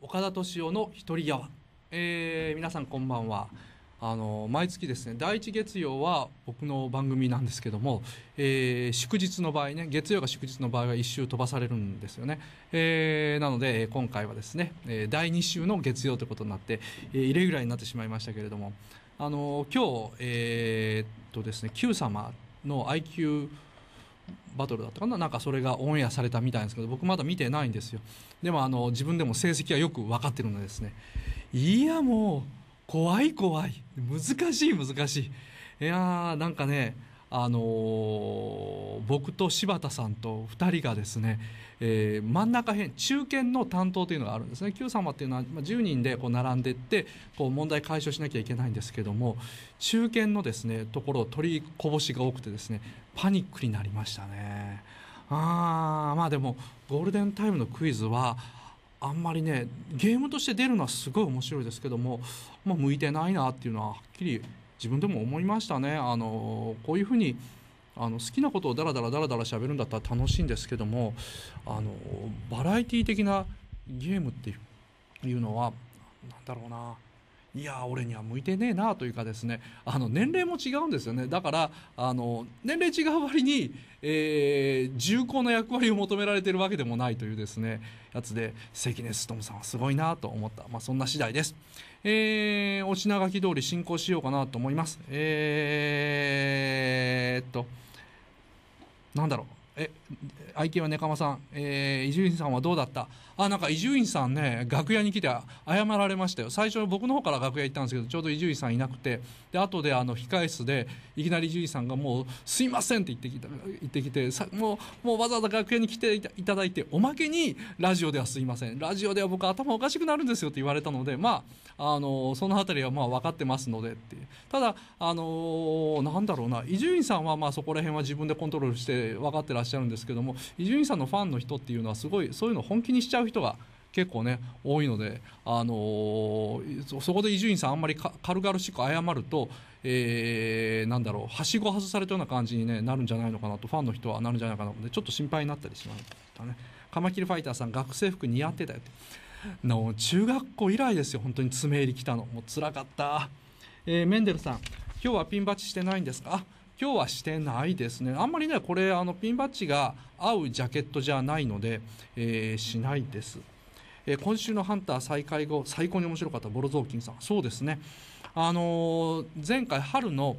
岡田敏夫の一人やわ、えー、皆さんこんばんはあの毎月ですね第1月曜は僕の番組なんですけども、えー、祝日の場合ね月曜が祝日の場合は1週飛ばされるんですよね、えー、なので今回はですね第2週の月曜ということになってイレギュラーになってしまいましたけれどもあの今日えー、っとですね Q 様の IQ バトルだったかななんかそれがオンエアされたみたいですけど僕まだ見てないんですよでもあの自分でも成績はよく分かってるのでですねいやもう怖い怖い難しい難しいいやーなんかねあの僕と柴田さんと2人がですね、えー、真ん中辺中堅の担当というのがあるんですね Q 様っていうのは10人でこう並んでってこう問題解消しなきゃいけないんですけども中堅のですねところを取りこぼしが多くてですねパニックになりましたね。あまあでもゴールデンタイムのクイズはあんまりねゲームとして出るのはすごい面白いですけども、まあ、向いてないなっていうのははっきり自分でも思いましたねあのこういうふうにあの好きなことをダラダラダラダラ喋るんだったら楽しいんですけどもあのバラエティー的なゲームっていうのは何だろうないや俺には向いてねえなというかですねあの年齢も違うんですよねだからあの年齢違う割に、えー、重厚な役割を求められてるわけでもないというですねやつで関根勤さんはすごいなと思った、まあ、そんな次第です。えー、お品書き通り進行しようかなと思います。えー、っと、なんだろう。え愛犬はねかまさん、えー、伊集院さんはどうだったあなんか伊集院さんね楽屋に来て謝られましたよ最初僕の方から楽屋行ったんですけどちょうど伊集院さんいなくてで後であの控室でいきなり伊集院さんがもう「すいません」って言ってきた言ってきてさもうもうわざわざ楽屋に来ていただいておまけに「ラジオではすいませんラジオでは僕頭おかしくなるんですよ」って言われたのでまああのその辺りはまあ分かってますのでってただあのなんだろうな伊集院さんはまあそこら辺は自分でコントロールして分かってらっしゃるしゃるんですけども伊集院さんのファンの人っていうのはすごいそういうの本気にしちゃう人が結構ね多いので、あのー、そこで伊集院さんあんまり軽々しく謝ると、えー、なんだろうはしご外されたような感じに、ね、なるんじゃないのかなとファンの人はなるんじゃないかなとちょっと心配になったりしますたね。カマキリファイターさん学生服似合ってたよっての中学校以来ですよ本当に爪入りきたのもうつらかった、えー、メンデルさん今日はピンバッチしてないんですか今日はしてないですね。あんまりね、これ、あの、ピンバッジが合うジャケットじゃないので、えー、しないです。えー、今週のハンター再開後、最高に面白かったボロ雑巾さん。そうですね。あのー、前回春の、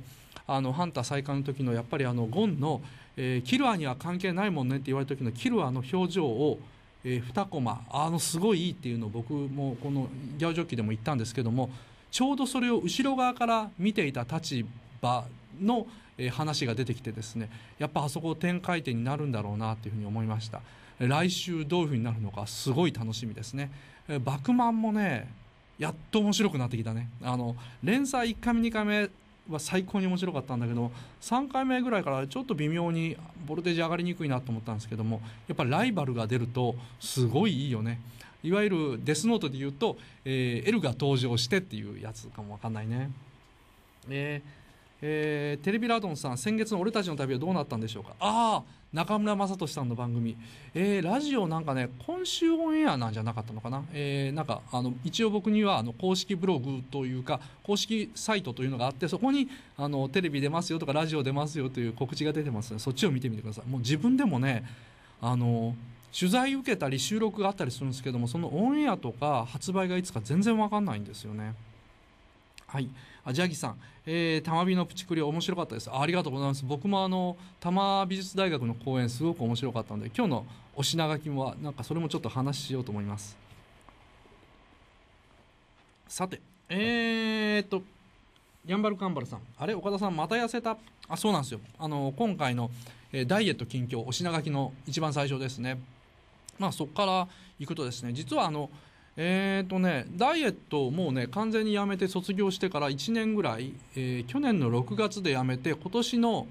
あの、ハンター再開の時の、やっぱりあの、ゴンの、えー、キルアには関係ないもんねって言われた時のキルアの表情を、えー、2コマあのすごいいいっていうのを僕もこのギャオジョッキでも言ったんですけどもちょうどそれを後ろ側から見ていた立場の、え話が出てきてですねやっぱあそこ展開点になるんだろうなというふうに思いました来週どういうふうになるのかすごい楽しみですね、えバクマンもねやっと面白くなってきたねあの連載1回目2回目は最高に面白かったんだけど3回目ぐらいからちょっと微妙にボルテージ上がりにくいなと思ったんですけどもやっぱライバルが出るとすごいいいよねいわゆるデスノートで言うと、えー、L が登場してっていうやつかもわかんないね。えーえー、テレビラドンさん先月の俺たちの旅はどうなったんでしょうかああ中村雅俊さんの番組、えー、ラジオなんかね今週オンエアなんじゃなかったのかな,、えー、なんかあの一応僕にはあの公式ブログというか公式サイトというのがあってそこにあのテレビ出ますよとかラジオ出ますよという告知が出てますのでそっちを見てみてくださいもう自分でもねあの取材受けたり収録があったりするんですけどもそのオンエアとか発売がいつか全然わかんないんですよねはいあジャギさん、えー、玉美のプチクリ面白かったですありがとうございます僕もあの多摩美術大学の講演すごく面白かったので今日のお品書きはなんかそれもちょっと話しようと思いますさてえー、っとヤンバルカンバルさんあれ岡田さんまた痩せたあそうなんですよあの今回の、えー、ダイエット近況お品書きの一番最初ですねまあそこから行くとですね実はあのえっ、ー、とね、ダイエットをもうね、完全にやめて卒業してから1年ぐらい、えー、去年の6月でやめて、今年の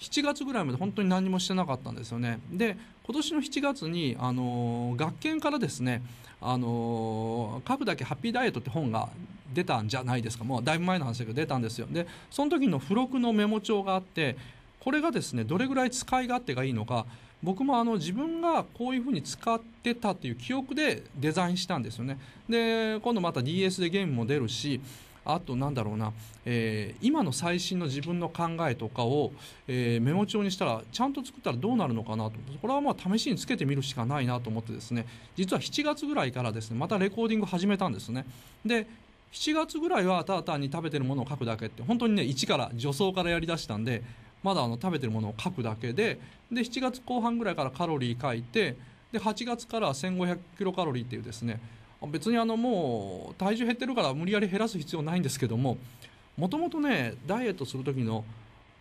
7月ぐらいまで本当に何もしてなかったんですよね。で、今年の7月に、あのー、学研からですね、あのー、書くだけハッピーダイエットって本が出たんじゃないですか。もうだいぶ前の話だけど出たんですよ。で、その時の付録のメモ帳があって、これがですね、どれぐらい使い勝手がいいのか、僕もあの自分がこういうふうに使ってたっていう記憶でデザインしたんですよね。で、今度また DS でゲームも出るし、あとなんだろうな、えー、今の最新の自分の考えとかを、えー、メモ帳にしたらちゃんと作ったらどうなるのかなとこれはまあ試しにつけてみるしかないなと思ってですね実は7月ぐらいからですねまたレコーディング始めたんですねで7月ぐらいはただ単に食べてるものを書くだけって本当にね一から助走からやりだしたんでまだあの食べてるものを書くだけでで7月後半ぐらいからカロリー書いてで8月から1500キロカロリーっていうですね別にあのもう体重減ってるから無理やり減らす必要ないんですけどももともとねダイエットする時の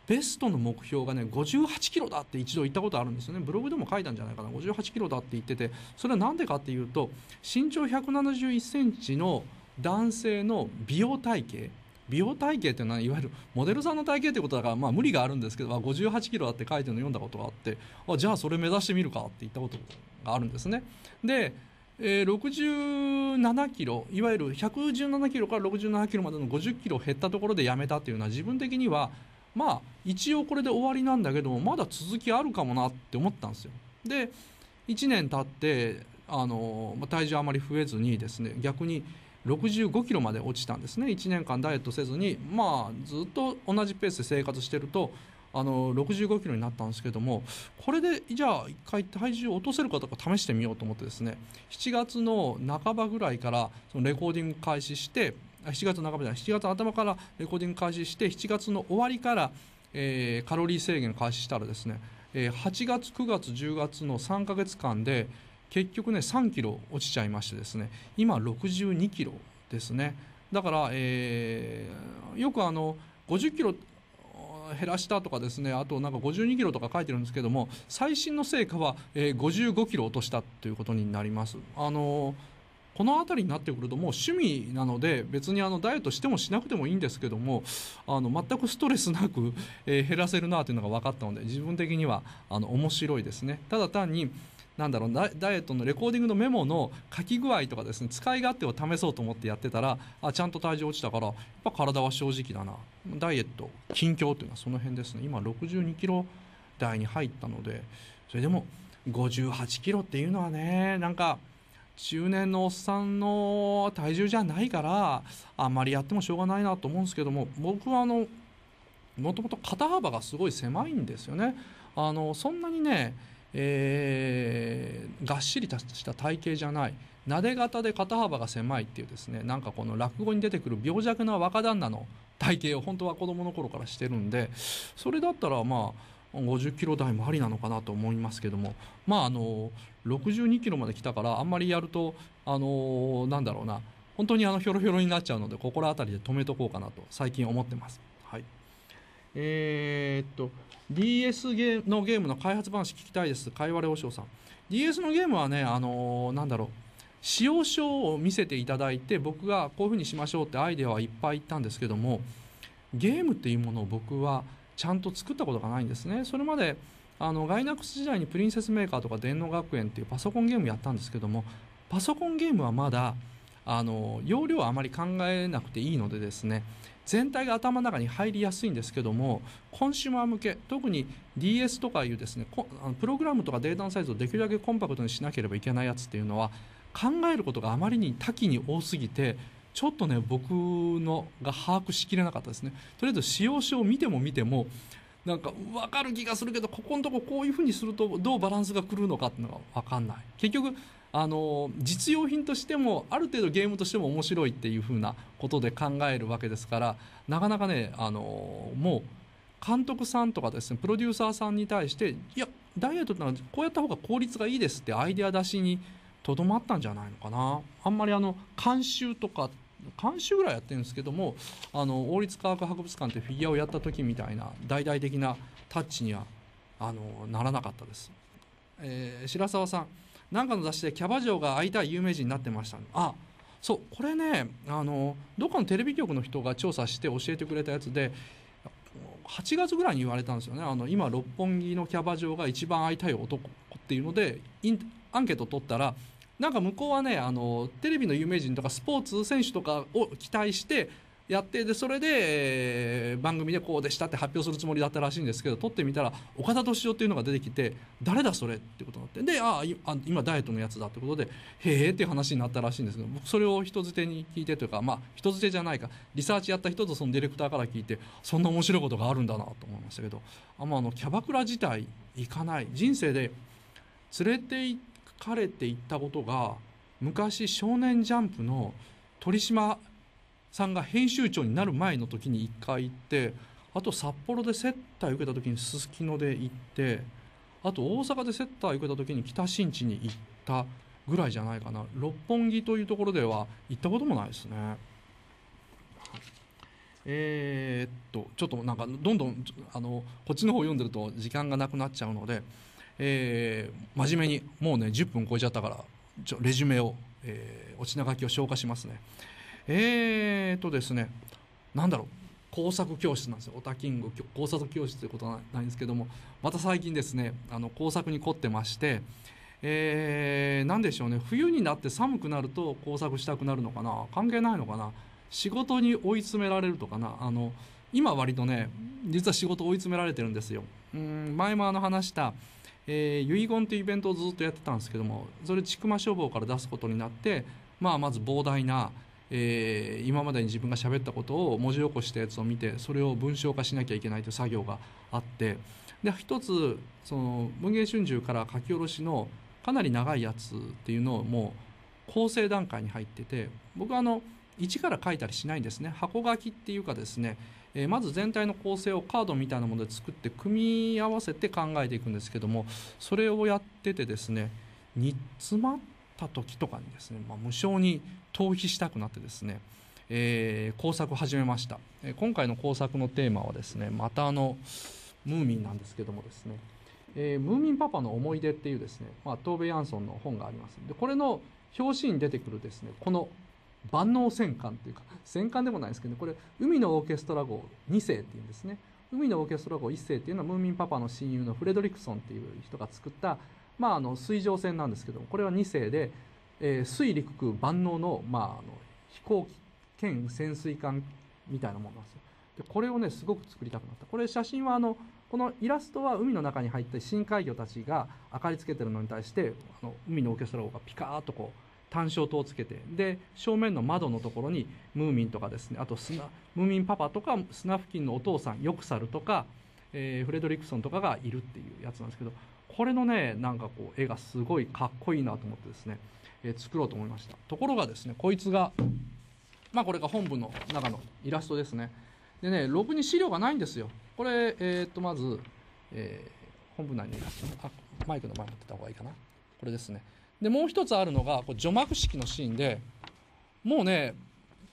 ベストの目標がね58キロだって一度言ったことあるんですよねブログでも書いたんじゃないかな58キロだって言っててそれは何でかっていうと身長171センチの男性の美容体型美容体型っていうのはいわゆるモデルさんの体型ってことだから、まあ、無理があるんですけど5 8キロあって書いてるの読んだことがあってあじゃあそれ目指してみるかって言ったことがあるんですね。でえー、67キロいわゆる117キロから67キロまでの50キロ減ったところでやめたっていうのは自分的にはまあ一応これで終わりなんだけどもまだ続きあるかもなって思ったんですよ。で1年経ってあの体重あまり増えずにですね逆に65キロまで落ちたんですね1年間ダイエットせずにまあずっと同じペースで生活してるとあの65キロになったんですけどもこれでじゃあ一回体重を落とせるかとか試してみようと思ってですね7月の半ばぐらいからそのレコーディング開始して7月の半ばじゃない7月の頭からレコーディング開始して7月の終わりから、えー、カロリー制限開始したらですねえ8月9月10月の3ヶ月間で結局ね3キロ落ちちゃいましてですね今62キロですねだから、えー、よくあの50キロ減らしたとかですねあとなんか52キロとか書いてるんですけども最新の成果は、えー、55キロ落としたということになります。あのこの辺りになってくるともう趣味なので別にあのダイエットしてもしなくてもいいんですけどもあの全くストレスなく、えー、減らせるなというのが分かったので自分的にはあの面白いですね。ただ単になんだろうダイエットのレコーディングのメモの書き具合とかですね使い勝手を試そうと思ってやってたらあちゃんと体重落ちたからやっぱ体は正直だなダイエット近況というのはその辺ですね今62キロ台に入ったのでそれでも58キロっていうのはねなんか中年のおっさんの体重じゃないからあんまりやってもしょうがないなと思うんですけども僕はあのもともと肩幅がすごい狭いんですよね。あのそんなにねえー、がっしりとした体型じゃないなで型で肩幅が狭いっていうですねなんかこの落語に出てくる病弱な若旦那の体型を本当は子供の頃からしてるんでそれだったらまあ50キロ台もありなのかなと思いますけどもまああの62キロまで来たからあんまりやるとあのなんだろうな本当にあのひょろひょろになっちゃうので心当たりで止めとこうかなと最近思ってます。はい、えー、っと DS ゲのゲームの開発話聞きたいです、かいわれおしょうさん。DS のゲームはね、あのー、なんだろう、使用書を見せていただいて、僕がこういうふうにしましょうってアイデアはいっぱい言ったんですけども、ゲームっていうものを僕はちゃんと作ったことがないんですね。それまであのガイナックス時代にプリンセスメーカーとか電脳学園っていうパソコンゲームやったんですけどもパソコンゲームはまだあの容量はあまり考えなくていいのでですね全体が頭の中に入りやすいんですけどもコンシューマー向け特に DS とかいうですねプログラムとかデータのサイズをできるだけコンパクトにしなければいけないやつっていうのは考えることがあまりに多岐に多すぎてちょっとね僕のが把握しきれなかったですねとりあえず使用書を見ても見てもなんか分かる気がするけどここのとここういうふうにするとどうバランスが狂うのかっていうのが分かんない結局あの実用品としてもある程度ゲームとしても面白いっていうふうなことで考えるわけですからなかなかねあのもう監督さんとかですねプロデューサーさんに対していやダイエットってのはこうやった方が効率がいいですってアイデア出しにとどまったんじゃないのかなあんまりあの監修とか監修ぐらいやってるんですけどもあの王立科学博物館ってフィギュアをやった時みたいな大々的なタッチにはあのならなかったです。えー、白沢さんんかの雑誌でキャバ嬢が会いたい有名人になってました、あそうこれねあのどっかのテレビ局の人が調査して教えてくれたやつで8月ぐらいに言われたんですよねあの今六本木のキャバ嬢が一番会いたい男っていうのでアンケート取ったらなんか向こうはねあのテレビの有名人とかスポーツ選手とかを期待してやってでそれで番組でこうでしたって発表するつもりだったらしいんですけど撮ってみたら岡田敏夫っていうのが出てきて誰だそれってことになってでああ今ダイエットのやつだってことでへえっていう話になったらしいんですけど僕それを人づてに聞いてというかまあ人づてじゃないかリサーチやった人とそのディレクターから聞いてそんな面白いことがあるんだなと思いましたけどあのあのキャバクラ自体行かない人生で連れて行かれて行ったことが昔「少年ジャンプ」の鳥島さんが編集長になる前の時に1回行ってあと札幌で接待受けた時にすすきので行ってあと大阪で接待受けた時に北新地に行ったぐらいじゃないかな六本木というところでは行ったこともないですね。えー、っとちょっとなんかどんどんあのこっちの方読んでると時間がなくなっちゃうので、えー、真面目にもうね10分超えちゃったからちょレジュメを、えー、お品書きを消化しますね。えー、っとですねなんだろう工作教室なんですよオタキング工作教室ということはないんですけどもまた最近ですねあの工作に凝ってまして、えー、何でしょうね冬になって寒くなると工作したくなるのかな関係ないのかな仕事に追い詰められるとかなあの今割とね実は仕事追い詰められてるんですよ。うん前もあの話した、えー、遺言というイベントをずっとやってたんですけどもそれ千曲消防から出すことになって、まあ、まず膨大なえー、今までに自分が喋ったことを文字起こしたやつを見てそれを文章化しなきゃいけないという作業があってで一つその文藝春秋から書き下ろしのかなり長いやつっていうのをもう構成段階に入ってて僕はあの一から書いたりしないんですね箱書きっていうかですね、えー、まず全体の構成をカードみたいなもので作って組み合わせて考えていくんですけどもそれをやっててですね煮詰まった時とかにですね、まあ、無性に逃避したくなってですね、えー、工作始めました、え今回の工作のテーマはですねまたあのムーミンなんですけどもですね、えー、ムーミンパパの思い出っていうですね、まあ、東米ヤンソンの本がありますでこれの表紙に出てくるですねこの万能戦艦っていうか戦艦でもないですけど、ね、これ海のオーケストラ号2世っていうんですね海のオーケストラ号1世っていうのはムーミンパパの親友のフレドリクソンっていう人が作った、まあ、あの水上船なんですけどもこれは2世でえー、水陸空万能の,、まあ、あの飛行機兼潜水艦みたいなものなんですよでこれをねすごく作りたくなったこれ写真はあのこのイラストは海の中に入って深海魚たちが明かりつけてるのに対してあの海のオーケストラがピカーッとこう単焦灯をつけてで正面の窓のところにムーミンとかですねあと砂、ムーミンパパとか砂付近のお父さんヨクサルとか、えー、フレドリクソンとかがいるっていうやつなんですけどこれのねなんかこう絵がすごいかっこいいなと思ってですね、えー、作ろうと思いましたところがですねこいつがまあこれが本文の中のイラストですねでねログに資料がないんですよこれえー、っとまず、えー、本部内のイラストあマイクの前持ってた方がいいかなこれですねでもう一つあるのがこう除幕式のシーンでもうね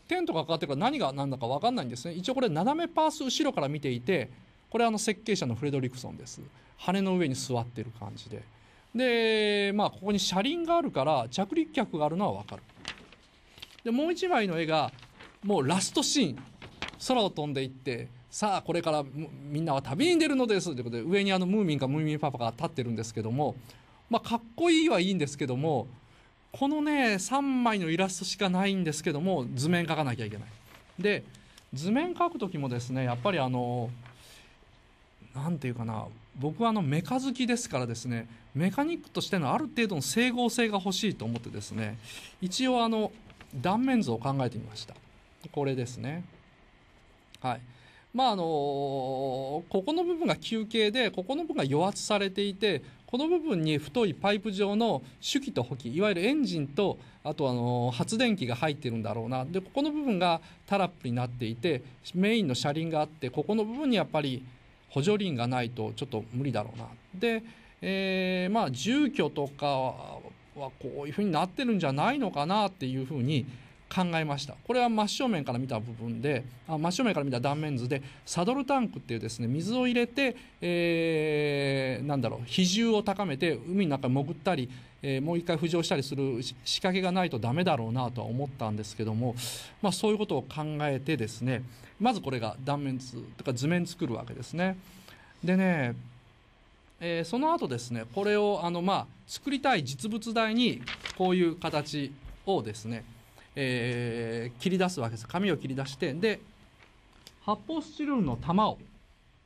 テントがかかってるから何が何だか分かんないんですね一応これ斜めパース後ろから見ていてこれあの設計者のフレドリクソンです羽の上に座ってる感じででまあここに車輪があるから着陸客があるのは分かるでもう一枚の絵がもうラストシーン空を飛んでいってさあこれからみんなは旅に出るのですということで上にあのムーミンかムーミンパパが立ってるんですけどもまあかっこいいはいいんですけどもこのね3枚のイラストしかないんですけども図面描かなきゃいけない。で図面描く時もですねやっぱりあの何て言うかな僕はあのメカ好きですからですねメカニックとしてのある程度の整合性が欲しいと思ってですね一応あの断面図を考えてみましたこれですねはいまああのここの部分が球形でここの部分が余圧されていてこの部分に太いパイプ状の手記と補機いわゆるエンジンとあとあの発電機が入ってるんだろうなでここの部分がタラップになっていてメインの車輪があってここの部分にやっぱり補助輪がないとちょっと無理だろうなで、えー、まあ住居とかはこういうふうになってるんじゃないのかなっていうふうに考えましたこれは真正面から見た部分であ真正面から見た断面図でサドルタンクっていうですね水を入れて、えー、なんだろう比重を高めて海の中に潜ったり、えー、もう一回浮上したりする仕掛けがないとダメだろうなとは思ったんですけども、まあ、そういうことを考えてですねまずこれが断面図とか図面作るわけですね。でねえー、その後ですねこれをあの、まあ、作りたい実物大にこういう形をですねえー、切り出すわけです紙を切り出してで発泡スチロールの玉を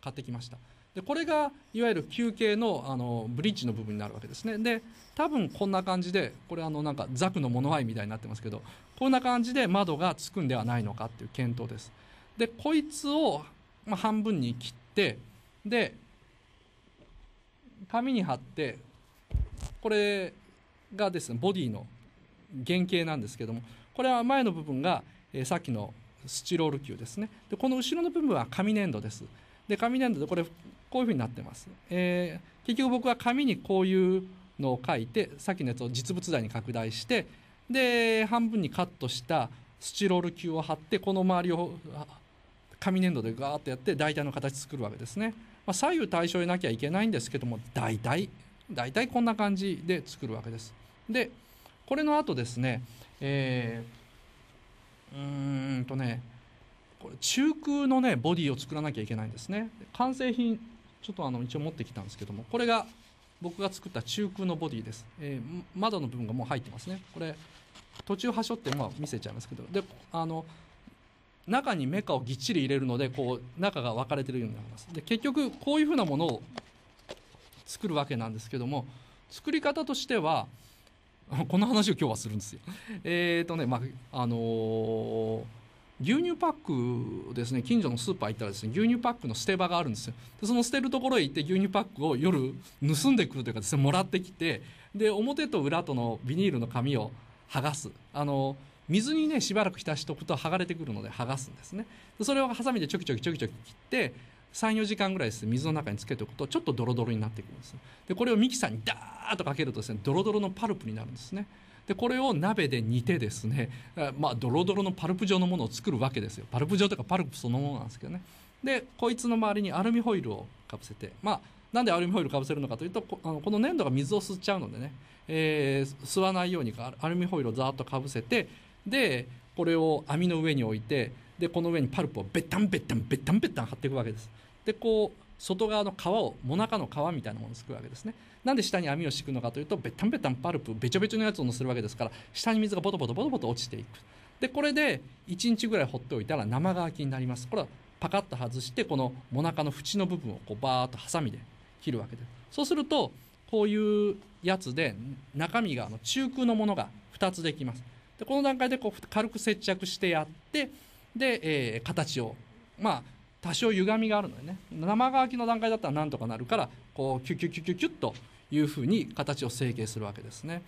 買ってきましたでこれがいわゆる球形のあのブリッジの部分になるわけですねで多分こんな感じでこれあのなんかザクの物合いみたいになってますけどこんな感じで窓がつくんではないのかっていう検討ですでこいつを、ま半分に切ってで紙に貼ってこれがですねボディの原型なんですけどもこれは前の部分が、えー、さっきのスチロール球ですねでこの後ろの部分は紙粘土ですで紙粘土でこれこういうふうになってます、えー、結局僕は紙にこういうのを書いてさっきのやつを実物大に拡大してで半分にカットしたスチロール球を貼ってこの周りを紙粘土でガーッとやって大体の形作るわけですね、まあ、左右対称でなきゃいけないんですけども大体大体こんな感じで作るわけですでこれのあとですねえー、うーんとねこれ中空のねボディを作らなきゃいけないんですね完成品ちょっとあの一応持ってきたんですけどもこれが僕が作った中空のボディです、えー、窓の部分がもう入ってますねこれ途中端折ってまあ見せちゃいますけどであの中にメカをぎっちり入れるのでこう中が分かれてるようになりますで結局こういうふうなものを作るわけなんですけども作り方としては この話を今日はするんですよ。えっ、ー、とね、まあ、のー、牛乳パックですね、近所のスーパー行ったらですね、牛乳パックの捨て場があるんですよ。で、その捨てるところへ行って牛乳パックを夜盗んでくるというかですね、もらってきて、で、表と裏とのビニールの紙を剥がす。あのー、水にね、しばらく浸しておくと剥がれてくるので剥がすんですね。でそれをハサミでちょきちょきちょきちょき切って、34時間ぐらいです水の中につけておくとちょっとドロドロになってくんですでこれをミキサーにダーッとかけるとですねドロドロのパルプになるんですねでこれを鍋で煮てですね まあドロドロのパルプ状のものを作るわけですよパルプ状とかパルプそのものなんですけどねでこいつの周りにアルミホイルをかぶせてまあなんでアルミホイルかぶせるのかというとこあのこの粘土が水を吸っちゃうのでね、えー、吸わないようにアルミホイルをざーっとかぶせてでこれを網の上に置いてでこの上にパルプをベッタンベッタンベッタンベッタン貼っていくわけです。でこう外側の皮をもなかの皮みたいなものを作るわけですねなんで下に網を敷くのかというとべタたんべンたんパルプべちょべちょのやつを乗せるわけですから下に水がボトボトボトボト落ちていくでこれで1日ぐらい放っておいたら生乾きになりますこれはパカッと外してこのもなかの縁の部分をこうバーッとハサミで切るわけですそうするとこういうやつで中身があの中空のものが2つできますでこの段階でこう軽く接着してやってで、えー、形をまあ多少歪みがあるのよね生乾きの段階だったらなんとかなるからこうキュキュキュキュキュッというふうに形を成形するわけですね。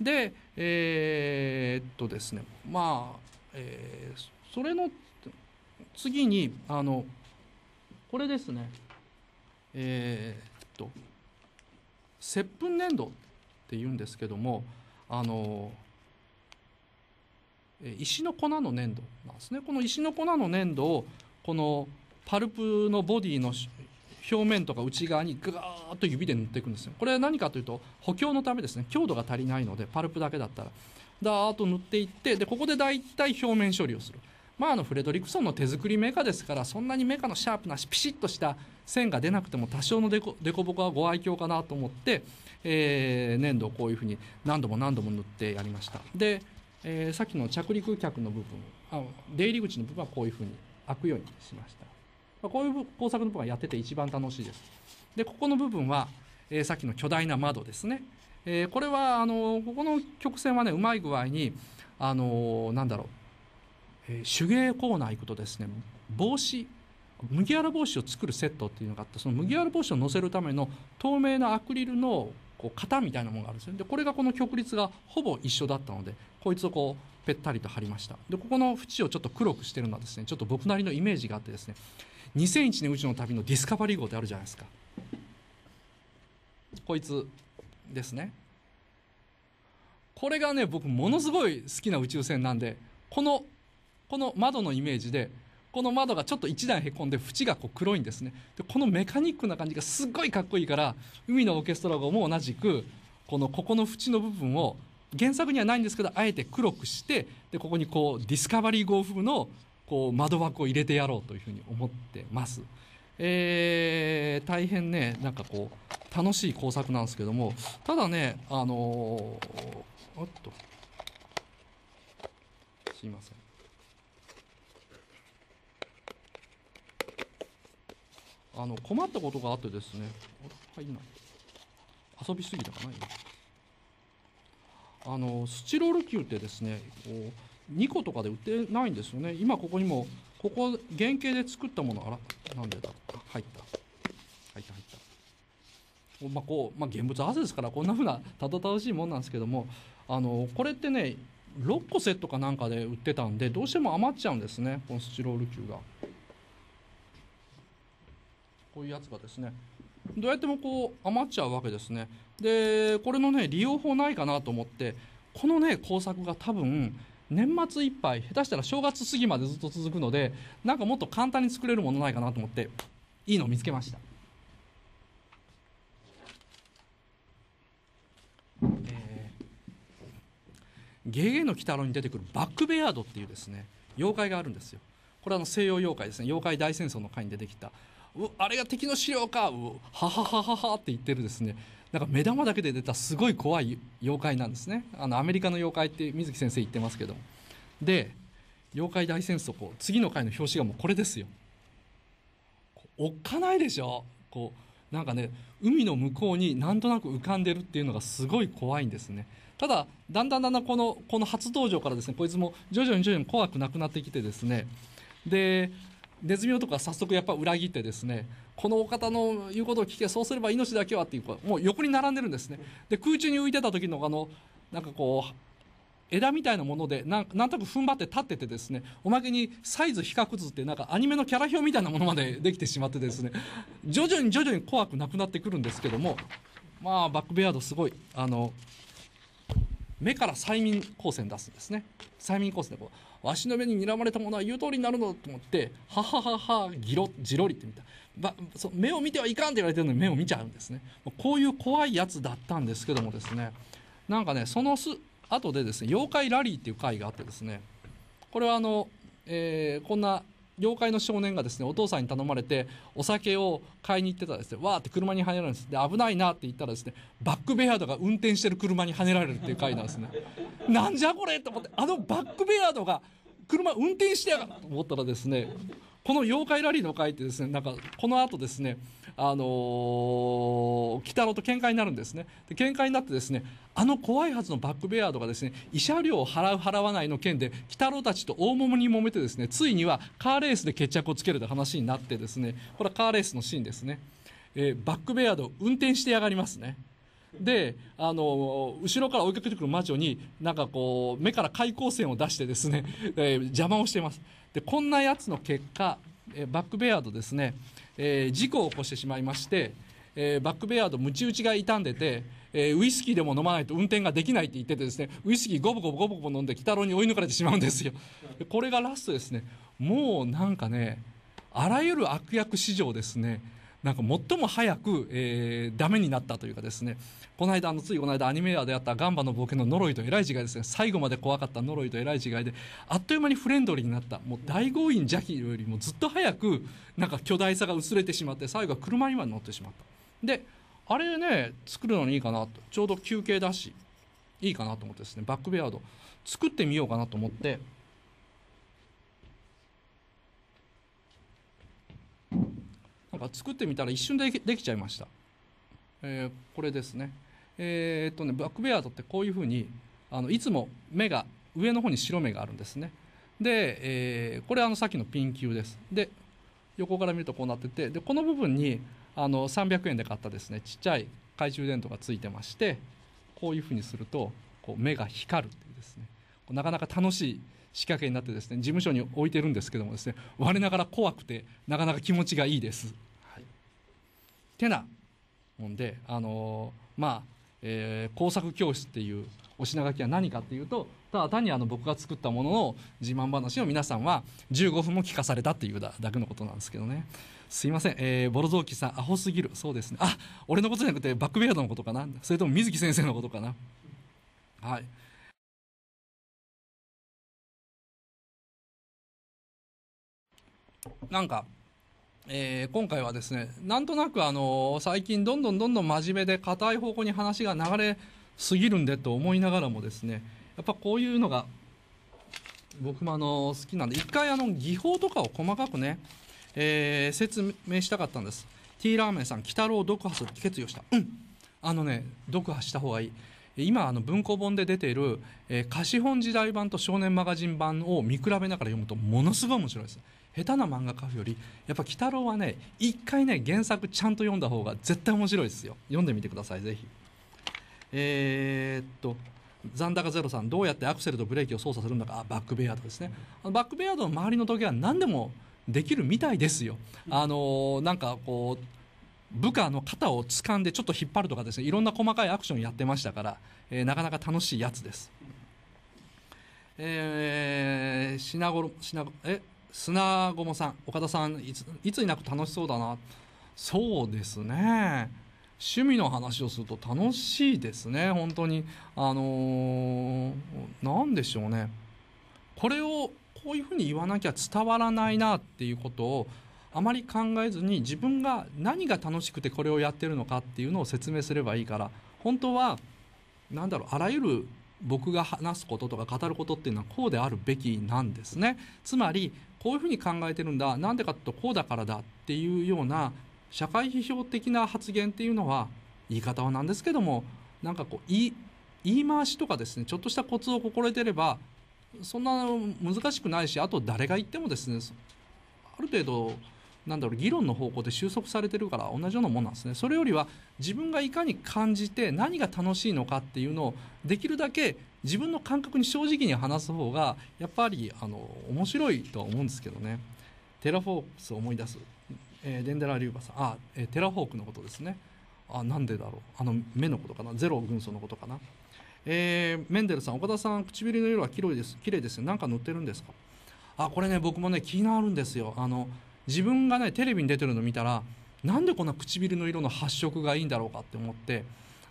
でえー、っとですねまあ、えー、それの次にあのこれですねえー、っと接吻粘土っていうんですけどもあの石の粉の粘土なんですねこの石の粉の粘土をこのパルプのボディの表面とか内側にぐーっと指で塗っていくんですよこれ何かというと補強のためですね強度が足りないのでパルプだけだったらだーっと塗っていってでここで大体表面処理をするまあ、あのフレドリクソンの手作りメカですからそんなにメカのシャープなしピシッとした線が出なくても多少のデコデコボコはご愛嬌かなと思って、えー、粘土をこういうふうに何度も何度も塗ってやりましたで、えー、さっきの着陸客の部分あ出入り口の部分はこういうふうに開くようにしましたまこういう工作の部分はやってて一番楽しいです。でここの部分は、えー、さっきの巨大な窓ですね。えー、これはあのここの曲線はねうまい具合にあのなんだろう、え手芸コーナー行くとですね帽子麦わら帽子を作るセットっていうのがあってその麦わら帽子を乗せるための透明なアクリルのこう型みたいなものがあるんですよでこれがこの曲率がほぼ一緒だったのでこいつをこうぺったりと貼りましたでここの縁をちょっと黒くしてるのはですねちょっと僕なりのイメージがあってですね2001年宇宙の旅のディスカバリー号ってあるじゃないですかこいつですねこれがね僕ものすごい好きな宇宙船なんでこのこの窓のイメージでこの窓がちょっと一段へこんで縁がこう黒いんですねでこのメカニックな感じがすっごいかっこいいから海のオーケストラ号も同じくこのここの縁の部分を原作にはないんですけどあえて黒くしてでここにこうディスカバリー号風のこう窓枠を入れてやろうというふうに思ってます。えー、大変ねなんかこう楽しい工作なんですけどもただねあのー、おっとすいませんあの困ったことがあってですねはいな遊びすぎたかな今あのスチロール球ってですねこう2個とかで売ってないんですよね今ここにもここ原型で作ったものあらなんでだ入った入った入ったまあこう、まあ、現物汗ですからこんなふうなたどたどしいもんなんですけどもあのこれってね6個セットかなんかで売ってたんでどうしても余っちゃうんですねこのスチロール球がこういうやつがですねどうやってもこう余っちゃうわけですねでこれのね利用法ないかなと思ってこのね工作が多分年末いっぱい下手したら正月過ぎまでずっと続くのでなんかもっと簡単に作れるものないかなと思っていいのを見つけました、えー、ゲゲの鬼太郎に出てくるバックベヤードっていうですね妖怪があるんですよこれはあの西洋妖怪ですね妖怪大戦争の回に出てきたうあれが敵の資料かうはははははって言ってるですねなんか目玉だけで出たすごい怖い妖怪なんですねあのアメリカの妖怪って水木先生言ってますけどで妖怪大戦争こう次の回の表紙がもうこれですよおっかないでしょこうなんかね海の向こうになんとなく浮かんでるっていうのがすごい怖いんですねただだんだんだんだんこのこの初登場からですねこいつも徐々に徐々に怖くなくなってきてですねでネズミ男は早速やっぱ裏切ってですねこのお方の言うことを聞けそうすれば命だけはっていうもう横に並んでるんですねで空中に浮いてた時のあのなんかこう枝みたいなものでなんなんとなく踏ん張って立っててですねおまけにサイズ比較図ってなんかアニメのキャラ表みたいなものまでできてしまってですね徐々に徐々に怖くなくなってくるんですけどもまあバックベアードすごいあの目から催眠光線出すんですね催眠光線でこうわしの目に睨まれたものは言う通りになるのと思ってははははギロじろりって見た、ま、そ目を見てはいかんって言われてるのに目を見ちゃうんですねこういう怖いやつだったんですけどもですねなんかねそのす後でですね妖怪ラリーっていう会があってですねこれはあの、えー、こんな妖怪の少年がですねお父さんに頼まれてお酒を買いに行ってたらですねわーって車にはねられるんですで危ないなって言ったらですねバックベアードが運転してる車にはねられるっていう回なんですねなんじゃこれと思ってあのバックベアードが車運転してやがると思ったらですねこの妖怪ラリーの回ってですねなんかこの後ですねあのー、鬼太郎と喧嘩になるんですね。で、喧嘩になってですね、あの怖いはずのバックベアードがですね、慰謝料を払う払わないの件で、鬼太郎たちと大揉に揉めてですね、ついにはカーレースで決着をつけるという話になってですね、これはカーレースのシーンですね。えー、バックベアード運転してやがりますね。で、あの、後ろから追いかけてくる魔女に、なんかこう、目から開口線を出してですね、えー、邪魔をしています。で、こんなやつの結果、えー、バックベアードですね、えー、事故を起こしてしまいまして、えー、バックベアードむち打ちが傷んでて、えー、ウイスキーでも飲まないと運転ができないって言っててですねウイスキーゴブゴブゴブゴブ飲んで鬼太郎に追い抜かれてしまうんですよこれがラストですねもうなんかねあらゆる悪役史上ですねなんか最も早く、えー、ダメになったというかですねこの間あのついこの間アニメ映であった「ガンバの冒険」の呪いとえらい違いですね最後まで怖かった呪いとえらい違いであっという間にフレンドリーになったもう大強引邪気よりもずっと早くなんか巨大さが薄れてしまって最後は車にまで乗ってしまったであれね作るのにいいかなとちょうど休憩だしいいかなと思ってですねバックベアード作ってみようかなと思ってなんか作ってみたら一瞬でできちゃいましたえー、これですね。えー、っとね、バックベアードってこういうふうに、あのいつも目が、上の方に白目があるんですね。で、えー、これあのさっきのピン球です。で、横から見るとこうなってて、で、この部分にあの300円で買ったですね、ちっちゃい懐中電灯がついてまして、こういうふうにすると、こう目が光るっていうですね、なかなか楽しい仕掛けになってですね、事務所に置いてるんですけどもですね、我ながら怖くて、なかなか気持ちがいいです。はい。てなもんで、あのまあえー、工作教室っていうお品書きは何かっていうとただ単にあの僕が作ったものの自慢話を皆さんは15分も聞かされたっていうだけのことなんですけどねすいません、えー、ボロ雑巾さんアホすぎるそうですねあ俺のことじゃなくてバックベアードのことかなそれとも水木先生のことかなはいなんかえー、今回はですねなんとなくあの最近どんどんどんどん真面目で硬い方向に話が流れすぎるんでと思いながらもですねやっぱこういうのが僕もあの好きなんで一回あの技法とかを細かくね、えー、説明したかったんです T ラーメンさん「鬼太郎読破する決意をした」うんあのね読破した方がいい今あの文庫本で出ている、えー、貸本時代版と少年マガジン版を見比べながら読むとものすごい面白いです下手な漫画家よりやっぱ鬼太郎はね一回ね原作ちゃんと読んだ方が絶対面白いですよ読んでみてくださいぜひえー、っと残高ゼロさんどうやってアクセルとブレーキを操作するんだかあバックベアードですねバックベアードの周りの時は何でもできるみたいですよあのなんかこう部下の肩を掴んでちょっと引っ張るとかですねいろんな細かいアクションやってましたから、えー、なかなか楽しいやつです。えー、品頃品え砂もさん岡田さんいついつになく楽しそうだなそうですね趣味の話をすると楽しいですね本当にあの何、ー、でしょうねこれをこういうふうに言わなきゃ伝わらないなっていうことをあまり考えずに自分が何が楽しくてこれをやってるのかっていうのを説明すればいいから本当は何だろうあらゆる僕が話すこととか語ることっていうのはこうであるべきなんですね。つまりこういうふうに考えてるんだなんでかとこうだからだっていうような社会批評的な発言っていうのは言い方はなんですけどもなんかこう言い言い回しとかですねちょっとしたコツを心得てればそんな難しくないしあと誰が言ってもですねある程度なんだろう議論の方向で収束されてるから同じようなもんなんですねそれよりは自分がいかに感じて何が楽しいのかっていうのをできるだけ自分の感覚に正直に話す方がやっぱりあの面白いとは思うんですけどねテラフォークスを思い出す、えー、デンデラ・リューバさんあ、えー、テラフォークのことですねあなんでだろうあの目のことかなゼロ軍曹のことかな、えー、メンデルさん岡田さん唇の色は綺いです綺麗ですなんか塗ってるんですかあこれね僕もね気になるんですよあの自分がねテレビに出てるの見たらなんでこんな唇の色の発色がいいんだろうかって思って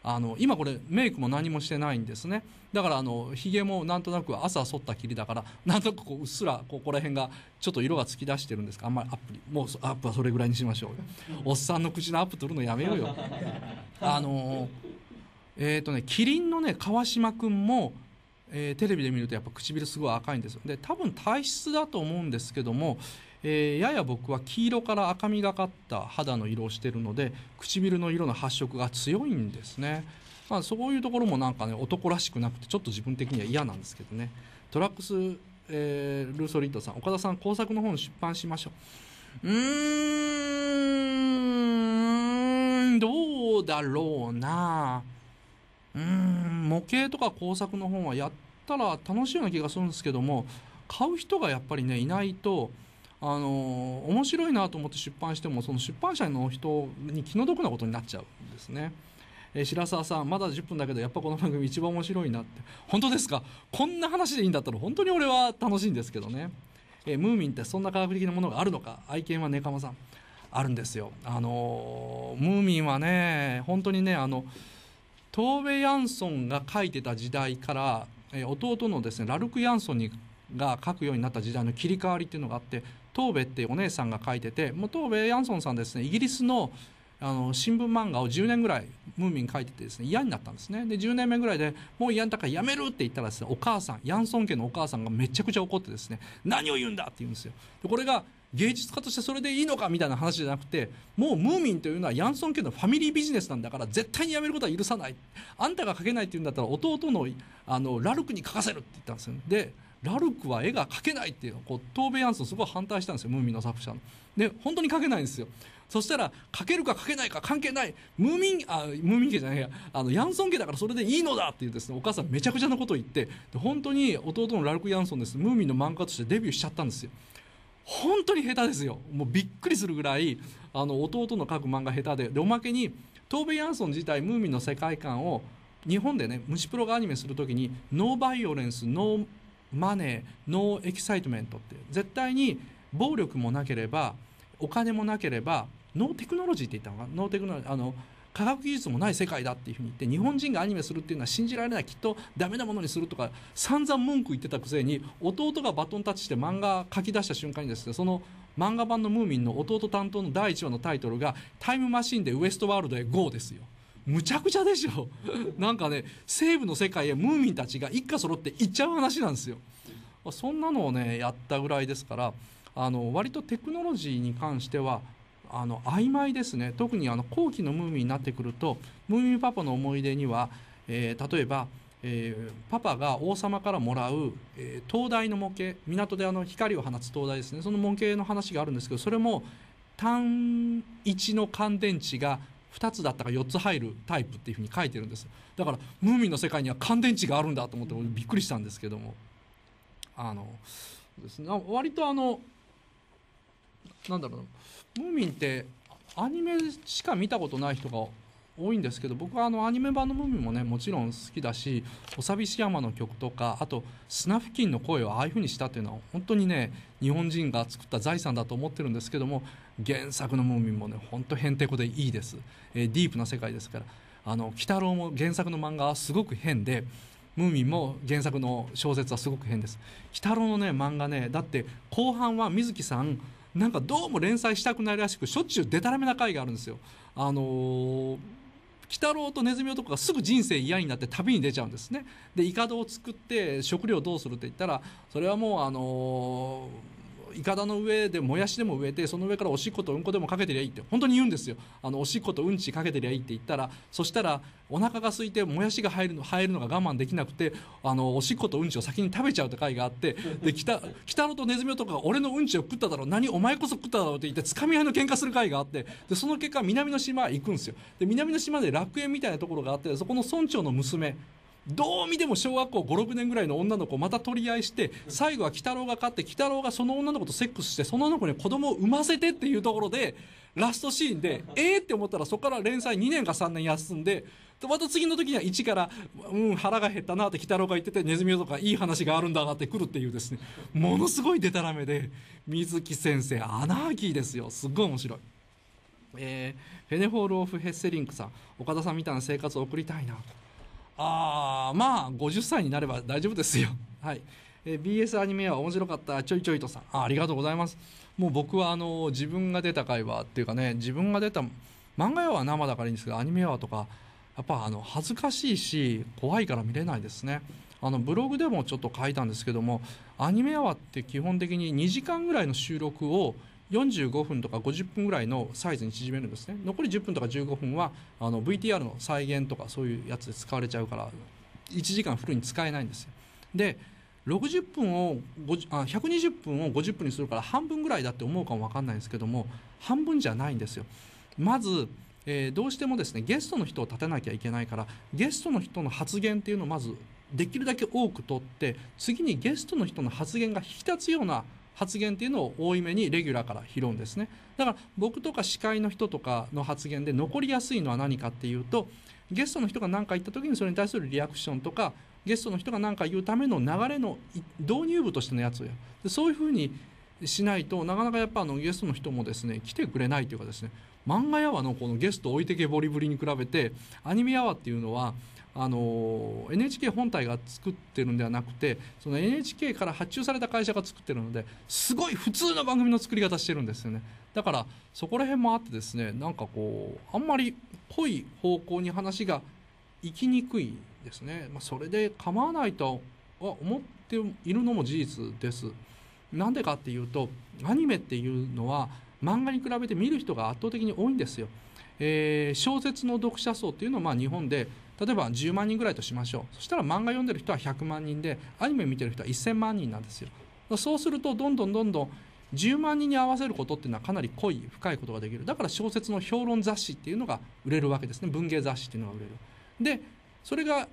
あの今これメイクも何もしてないんですねだからあのひげもなんとなく朝剃ったきりだからなんとなくこううっすらここら辺がちょっと色が突き出してるんですかあんまりアップにもうアップはそれぐらいにしましょうおっさんの口のアップ取るのやめようよ あのえっ、ー、とねキリンのね川島君もえー、テレビで見るとやっぱ唇すごい赤いんですよで多分体質だと思うんですけどもえー、やや僕は黄色から赤みがかった肌の色をしてるので唇の色の発色が強いんですね、まあ、そういうところもなんかね男らしくなくてちょっと自分的には嫌なんですけどねトラックス、えー、ルーソリッドさん岡田さん工作の本出版しましょううーんどうだろうなうん模型とか工作の本はやったら楽しいような気がするんですけども買う人がやっぱりねいないと、あの面白いなと思って出版してもその出版社の人に気の毒なことになっちゃうんですね。えー、白沢さんまだ10分だけどやっぱこの番組一番面白いなって本当ですかこんな話でいいんだったら本当に俺は楽しいんですけどね、えー、ムーミンってそんな科学的なものがあるのか愛犬はねかまさんあるんですよあのー、ムーミンはね本当にねあの東米ヤンソンが書いてた時代から、え弟のですねラルク・ヤンソンにが書くようになった時代の切り替わりっていうのがあってーベっていうお姉さんが書いててもう東ヤンソンさんですねイギリスのあの新聞漫画を10年ぐらいムーミン書いててですね嫌になったんですねで10年目ぐらいでもう嫌だからやめるって言ったらですねお母さんヤンソン家のお母さんがめちゃくちゃ怒ってですね何を言うんだって言うんですよでこれが芸術家としてそれでいいのかみたいな話じゃなくてもうムーミンというのはヤンソン家のファミリービジネスなんだから絶対にやめることは許さないあんたが書けないって言うんだったら弟のあのラルクに書かせるって言ったんですよでラルクは絵が描けないっていうこうトーベ・ヤンソンすごい反対したんですよムーミンの作者の。で本当に描けないんですよ。そしたら描けるか描けないか関係ないムーミンあムーミン家じゃないやあのヤンソン家だからそれでいいのだっていうですねお母さんめちゃくちゃなことを言って本当に弟のラルク・ヤンソンですムーミンの漫画としてデビューしちゃったんですよ。本当に下手ですよもうびっくりするぐらいあの弟の描く漫画下手ででおまけにトーベ・ヤンソン自体ムーミンの世界観を日本でね虫プロがアニメする時にノーバイオレンスノーマネーノーエキサイトメントって絶対に暴力もなければお金もなければノーテクノロジーって言ったのかノーテクノあの科学技術もない世界だっていうふうに言って日本人がアニメするっていうのは信じられないきっとダメなものにするとか散々文句言ってたくせに弟がバトンタッチして漫画書き出した瞬間にですねその漫画版のムーミンの弟担当の第1話のタイトルが「タイムマシンでウエストワールドへ GO」ですよ。むちゃくちゃでしょ なんかね西部の世界へムーミンたちが一家揃って行っちゃう話なんですよそんなのをねやったぐらいですからあの割とテクノロジーに関してはあの曖昧ですね特にあの後期のムーミンになってくるとムーミンパパの思い出には、えー、例えば、えー、パパが王様からもらう、えー、灯台の模型港であの光を放つ灯台ですねその模型の話があるんですけどそれも単一の乾電池が2つだったか4つ入るタイプっていうふうに書いてるんですだからムーミンの世界には乾電池があるんだと思ってびっくりしたんですけどもあのですね割とあのなんだろうムーミンってアニメしか見たことない人が多いんですけど僕はあのアニメ版のムーミンもねもちろん好きだし「おさびし山」の曲とかあと「砂付近の声」をああいうふうにしたっていうのは本当にね日本人が作った財産だと思ってるんですけども原作のムーミンもねほんとへんてこでいいです、えー、ディープな世界ですからあの鬼太郎も原作の漫画はすごく変でムーミンも原作の小説はすごく変です鬼太郎のね漫画ねだって後半は水木さんなんかどうも連載したくないらしくしょっちゅうでたらめな回があるんですよ。あのー、北郎とネズミ男がすぐ人生嫌になって旅に出ちゃうんですね。で、イカドを作って食料どうするって言ったら、それはもうあのーいかだの上でもやしでも植えてその上からおしっことうんこでもかけてりゃいいって本当に言うんですよあのおしっことうんちかけてりゃいいって言ったらそしたらお腹が空いてもやしが入るの入るのが我慢できなくてあのおしっことうんちを先に食べちゃうって回があってで北北野とネズミ男が俺のうんちを食っただろう何お前こそ食っただろうって言ってつかみ合いの喧嘩する回があってでその結果南の島へ行くんですよで南の島で楽園みたいなところがあってそこの村長の娘どう見ても小学校56年ぐらいの女の子をまた取り合いして最後は鬼太郎が勝って鬼太郎がその女の子とセックスしてその女の子に子供を産ませてっていうところでラストシーンでええー、って思ったらそこから連載2年か3年休んで。また次の時には1から、うん、腹が減ったなって鬼太郎が言っててネズミとかいい話があるんだなってくるっていうですねものすごいでたらめで水木先生アナーキーですよすっごい面白い。えー、フェネホール・オフ・ヘッセリンクさん岡田さんみたいな生活を送りたいなとああ、まあ50歳になれば大丈夫ですよ はい、えー、BS アニメは面白かったちょいちょいとさんあありがとうございますもう僕はあの自分が出た回はっていうかね自分が出た漫画用は生だからいいんですけどアニメはとかやっぱあの恥ずかしいし怖いから見れないですねあのブログでもちょっと書いたんですけどもアニメアワーって基本的に2時間ぐらいの収録を45分とか50分ぐらいのサイズに縮めるんですね残り10分とか15分はあの VTR の再現とかそういうやつで使われちゃうから1時間フルに使えないんですよで60分をあ120分を50分にするから半分ぐらいだって思うかも分かんないんですけども半分じゃないんですよまずえー、どうしてもですねゲストの人を立てなきゃいけないからゲストの人の発言っていうのをまずできるだけ多く取って次にゲストの人の発言が引き立つような発言っていうのを多い目にレギュラーから拾うんですねだから僕とか司会の人とかの発言で残りやすいのは何かっていうとゲストの人が何か言った時にそれに対するリアクションとかゲストの人が何か言うための流れの導入部としてのやつをやるそういうふうにしないとなかなかやっぱあのゲストの人もですね来てくれないというかですね漫画やわのこのゲスト置いてけぼりぶりに比べてアニメやわっていうのはあの NHK 本体が作ってるんではなくてその NHK から発注された会社が作ってるのですごい普通の番組の作り方してるんですよねだからそこら辺もあってですねなんかこうあんまり濃い方向に話が行きにくいですね、まあ、それで構わないとは思っているのも事実ですなんでかっていうとアニメっていうのは漫画に比べて見る人が圧倒的に多いんですよえー、小説の読者層っていうのはまあ日本で例えば10万人ぐらいとしましょうそしたら漫画読んでる人は100万人でアニメ見てる人は1000万人なんですよそうするとどんどんどんどん10万人に合わせることっていうのはかなり濃い深いことができるだから小説の評論雑誌っていうのが売れるわけですね文芸雑誌っていうのが売れるでそれが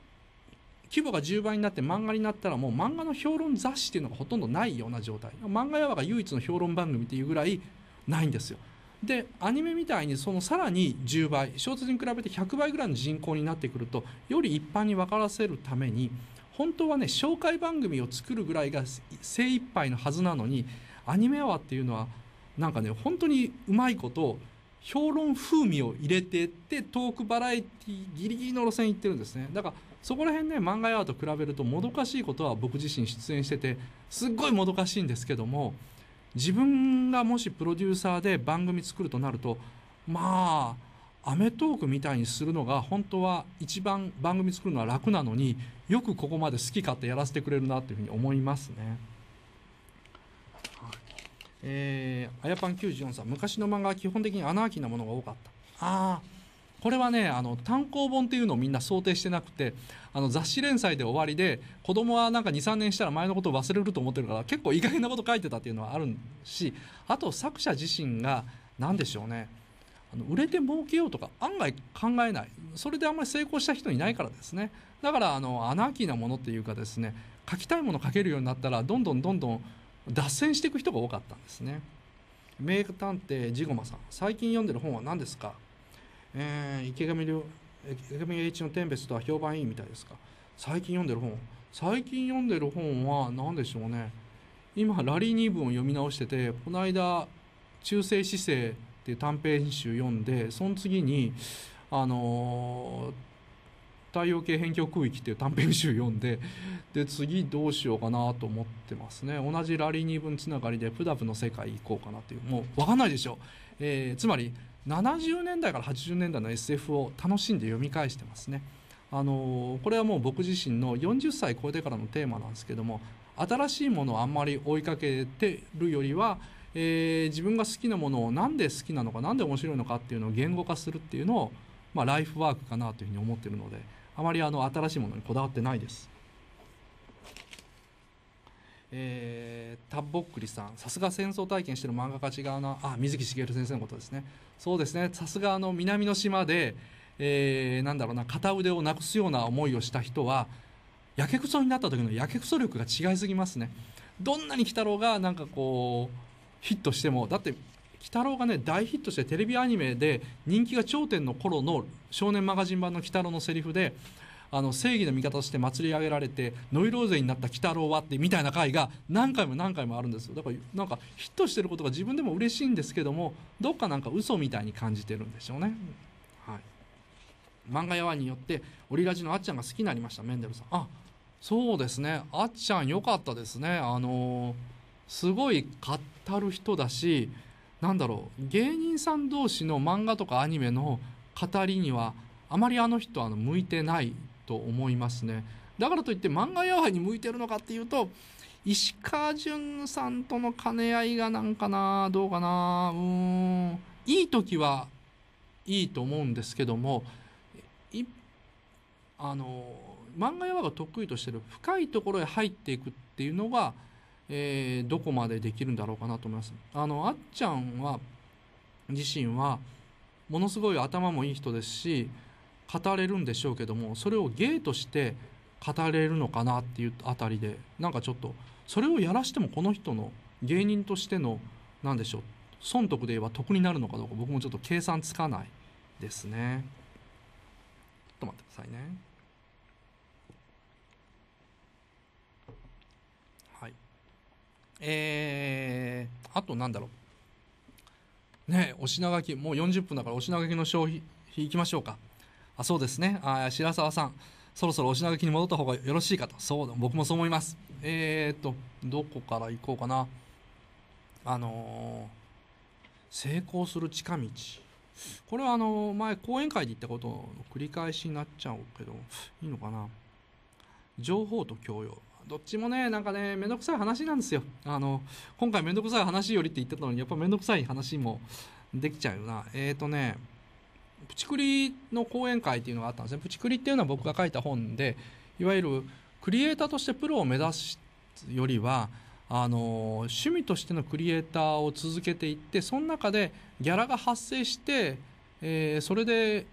規模が10倍になって漫画になったらもう漫画の評論雑誌っていうのがほとんどないような状態漫画やわが唯一の評論番組っていうぐらいないんですよでアニメみたいにそのさらに10倍小説に比べて100倍ぐらいの人口になってくるとより一般に分からせるために本当はね紹介番組を作るぐらいが精一杯のはずなのにアニメアワーっていうのはなんかね本当にうまいこと評論風味を入れてってトークバラエティギリギリの路線行ってるんですねだからそこら辺ね漫画アワーと比べるともどかしいことは僕自身出演しててすっごいもどかしいんですけども自分がもしプロデューサーで番組作るとなるとまあ『アメトーーク』みたいにするのが本当は一番番組作るのは楽なのによくここまで好き勝手やらせてくれるなというふうに思いますね。えー、あやぱん94さん昔の漫画は基本的にアナーキーなものが多かった。ああこれはねあの単行本っていうのをみんな想定してなくてあの雑誌連載で終わりで子供はなんか23年したら前のことを忘れると思ってるから結構意外なこと書いてたっていうのはあるしあと作者自身が何でしょうねあの売れて儲けようとか案外考えないそれであんまり成功した人いないからですねだからあのアナーキーなものっていうかですね書きたいもの書けるようになったらどんどんどんどん脱線していく人が多かったんですね名探偵ジゴマさん最近読んでる本は何ですかえー、池上良池上一のテンペストは評判いいみたいですか最近読んでる本最近読んでる本は何でしょうね今ラリー・ニーブンを読み直しててこの間「中性姿勢」っていう短編集読んでその次にあの太陽系辺境空域っていう短編集読んでで次どうしようかなと思ってますね同じラリー・ニーブンつながりで「プダプの世界」行こうかなっていうもう分かんないでしょ、えー、つまり70年代から80年代の SF を楽しんで読み返してますね。あのこれはもう僕自身の40歳超えてからのテーマなんですけども新しいものをあんまり追いかけてるよりは、えー、自分が好きなものを何で好きなのか何で面白いのかっていうのを言語化するっていうのを、まあ、ライフワークかなというふうに思ってるのであまりあの新しいものにこだわってないです。えー、タッボックリさん、さすが戦争体験してる漫画家違うな、あ、水木しげる先生のことですね。そうですね、さすがあの南の島で、えー、なんだろうな、片腕をなくすような思いをした人は、やけくそになった時のやけくそ力が違いすぎますね。どんなに鬼太郎がなんかこう、ヒットしても、だって、鬼太郎がね、大ヒットしてテレビアニメで人気が頂点の頃の少年マガジン版の鬼太郎のセリフで、あの正義の味方として祭り上げられてノイローゼになった鬼太郎はってみたいな回が何回も何回もあるんですよだからなんかヒットしてることが自分でも嬉しいんですけどもどっかなんか嘘みたいに感じてるんでしょうね、はい、漫画やわによってオリラジのあっちゃんが好きになりましたメンデルさんあそうですねあっちゃん良かったですねあのー、すごい語る人だしなんだろう芸人さん同士の漫画とかアニメの語りにはあまりあの人あの向いてないと思いますねだからといって漫画やはに向いてるのかっていうと石川淳さんとの兼ね合いがなんかなどうかなうんいい時はいいと思うんですけどもあの漫画やが得意としてる深いところへ入っていくっていうのが、えー、どこまでできるんだろうかなと思います。あのあっちゃんは自身はものすごい頭もいい人ですし語れるんでしょうけどもそれを芸として語れるのかなっていうあたりでなんかちょっとそれをやらしてもこの人の芸人としての何でしょう損得で言えば得になるのかどうか僕もちょっと計算つかないですね。ちょっと待ってくださいね。はい。えー、あとなんだろう。ねお品書き、もう40分だからお品書きの消費、いきましょうか。あそうですねあ白沢さんそろそろお品書きに戻った方がよろしいかとそう僕もそう思いますえー、っとどこから行こうかなあのー、成功する近道これはあのー、前講演会で言ったことの繰り返しになっちゃうけどいいのかな情報と教養どっちもね、なんかね、めんどくさい話なんですよ。あの、今回めんどくさい話よりって言ってたのに、やっぱめんどくさい話もできちゃうよな。えっ、ー、とね、プチクリの講演会っていうのがあったんですね。プチクリっていうのは僕が書いた本で、いわゆるクリエイターとしてプロを目指すよりは、あの趣味としてのクリエイターを続けていってその中でギャラが発生して、えー、それで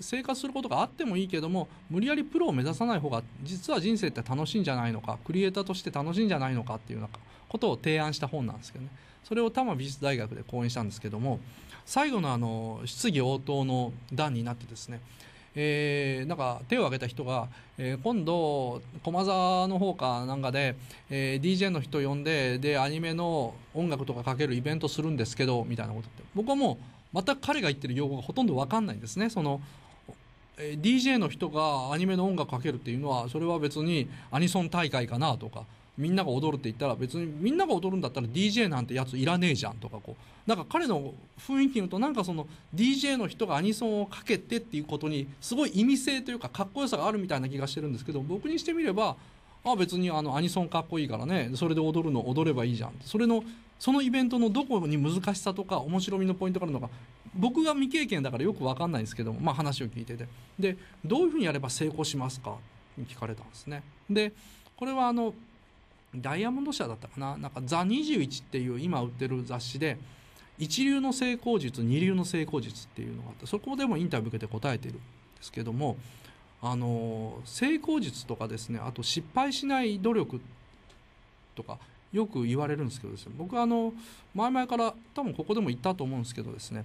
生活することがあってもいいけども無理やりプロを目指さない方が実は人生って楽しいんじゃないのかクリエイターとして楽しいんじゃないのかっていうようなことを提案した本なんですけどねそれを多摩美術大学で講演したんですけども最後のあの質疑応答の段になってですねえー、なんか手を挙げた人が、えー、今度駒沢の方かなんかで、えー、DJ の人呼んででアニメの音楽とかかけるイベントするんですけどみたいなことって僕はもう全く彼が言ってる用語がほとんど分かんないんですねその DJ の人がアニメの音楽かけるっていうのはそれは別にアニソン大会かなとかみんなが踊るって言ったら別にみんなが踊るんだったら DJ なんてやついらねえじゃんとかこうなんか彼の雰囲気のとなんかその DJ の人がアニソンをかけてっていうことにすごい意味性というかかっこよさがあるみたいな気がしてるんですけど僕にしてみればあ別にあのアニソンかっこいいからねそれで踊るの踊ればいいじゃんそれのそのイベントのどこに難しさとか面白みのポイントがあるのか僕が未経験だからよく分かんないんですけども、まあ、話を聞いててでどういうふうにやれば成功しますか聞かれたんですねでこれはあのダイヤモンド社だったかななんか「ザ21」っていう今売ってる雑誌で一流の成功術二流の成功術っていうのがあってそこでもインタビュー受けて答えてるんですけどもあの成功術とかですねあと失敗しない努力とかよく言われるんですけどですね僕あの前々から多分ここでも言ったと思うんですけどですね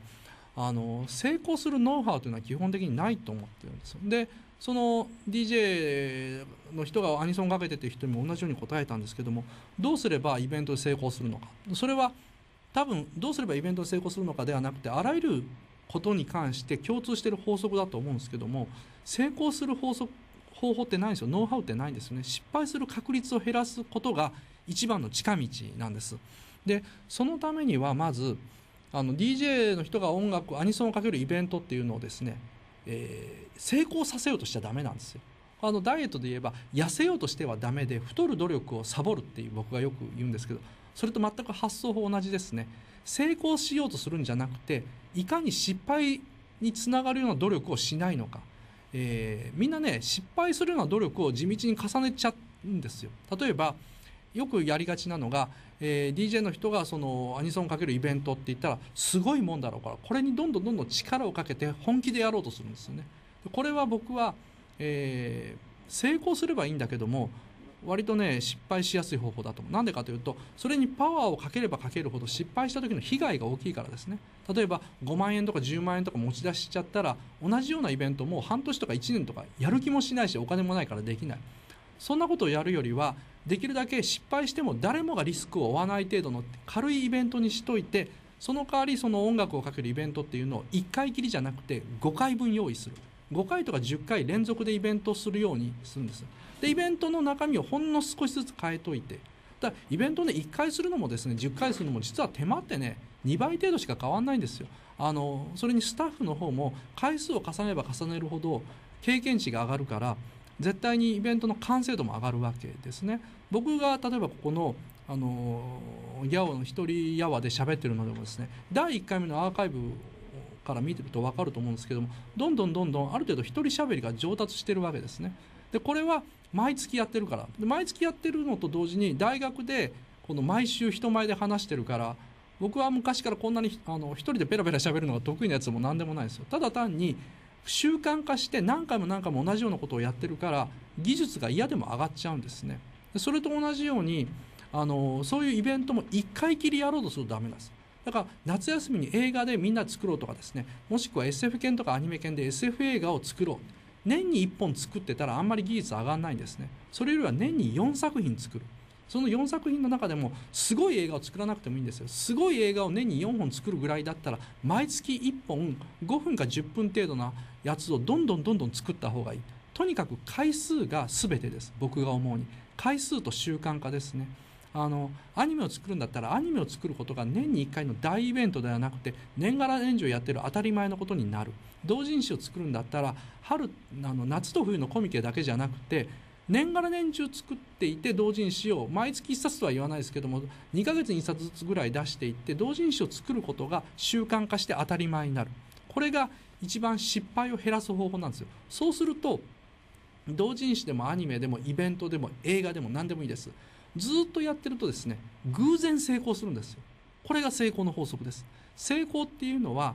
あの成功するノウハウというのは基本的にないと思ってるんですよ。でその DJ の人がアニソンかけてっていう人にも同じように答えたんですけどもどうすればイベントで成功するのかそれは多分どうすればイベントに成功するのかではなくてあらゆることに関して共通してる法則だと思うんですけども成功する法則方法ってないんですよノウハウってないんですよね失敗する確率を減らすことが一番の近道なんですでそのためにはまずあの DJ の人が音楽アニソンをかけるイベントっていうのをですね、えー、成功させようとしちゃダメなんですよあのダイエットで言えば痩せようとしてはダメで太る努力をサボるっていう僕がよく言うんですけどそれと全く発想法同じですね成功しようとするんじゃなくていかに失敗につながるような努力をしないのか、えー、みんなね失敗するような努力を地道に重ねちゃうんですよ例えばよくやりがちなのが、えー、DJ の人がそのアニソンをかけるイベントって言ったらすごいもんだろうからこれにどんどんどんどん力をかけて本気でやろうとするんですよねこれは僕は、えー、成功すればいいんだけども割とね失敗しやすい方法だと思うなんでかというとそれにパワーをかければかけるほど失敗した時の被害が大きいからですね例えば5万円とか10万円とか持ち出しちゃったら同じようなイベントも半年とか1年とかやる気もしないしお金もないからできないそんなことをやるよりはできるだけ失敗しても誰もがリスクを負わない程度の軽いイベントにしといてその代わりその音楽をかけるイベントっていうのを1回きりじゃなくて5回分用意する5回とか10回連続でイベントするようにするんですでイベントの中身をほんの少しずつ変えといてだイベントね1回するのもですね10回するのも実は手間ってね2倍程度しか変わらないんですよあのそれにスタッフの方も回数を重ねれば重ねるほど経験値が上がるから絶対にイベントの完成度も上がるわけですね僕が例えばここのあのヤオの一人やわで喋ってるのでもですね第1回目のアーカイブから見てると分かると思うんですけどもどんどんどんどんある程度一人喋りが上達してるわけですねでこれは毎月やってるからで毎月やってるのと同時に大学でこの毎週人前で話してるから僕は昔からこんなにあの一人でペラペラ喋るのが得意なやつも何でもないですよただ単に習慣化して何回も何回も同じようなことをやってるから技術が嫌でも上がっちゃうんですねそれと同じようにあのそういうイベントも1回きりやろうとするとダメなんですだから夏休みに映画でみんな作ろうとかですねもしくは SF 犬とかアニメ犬で SF 映画を作ろう年に1本作ってたらあんまり技術上がんないんですねそれよりは年に4作品作るその4作品の中でもすごい映画を作らなくてもいいんですよすごい映画を年に4本作るぐらいだったら毎月1本5分か10分程度のやつをどんどんどんどん作った方がいいとにかく回数が全てです僕が思うに回数と習慣化ですねあのアニメを作るんだったらアニメを作ることが年に1回の大イベントではなくて年がら年中やってる当たり前のことになる同人誌を作るんだったら春あの夏と冬のコミケだけじゃなくて年がら年中作っていて同人誌を毎月1冊とは言わないですけども2ヶ月に1冊ずつぐらい出していって同人誌を作ることが習慣化して当たり前になるこれが一番失敗を減らす方法なんですよそうすると同人誌でもアニメでもイベントでも映画でも何でもいいですずっとやってるとですね偶然成功するんですよこれが成功の法則です成功っていうのは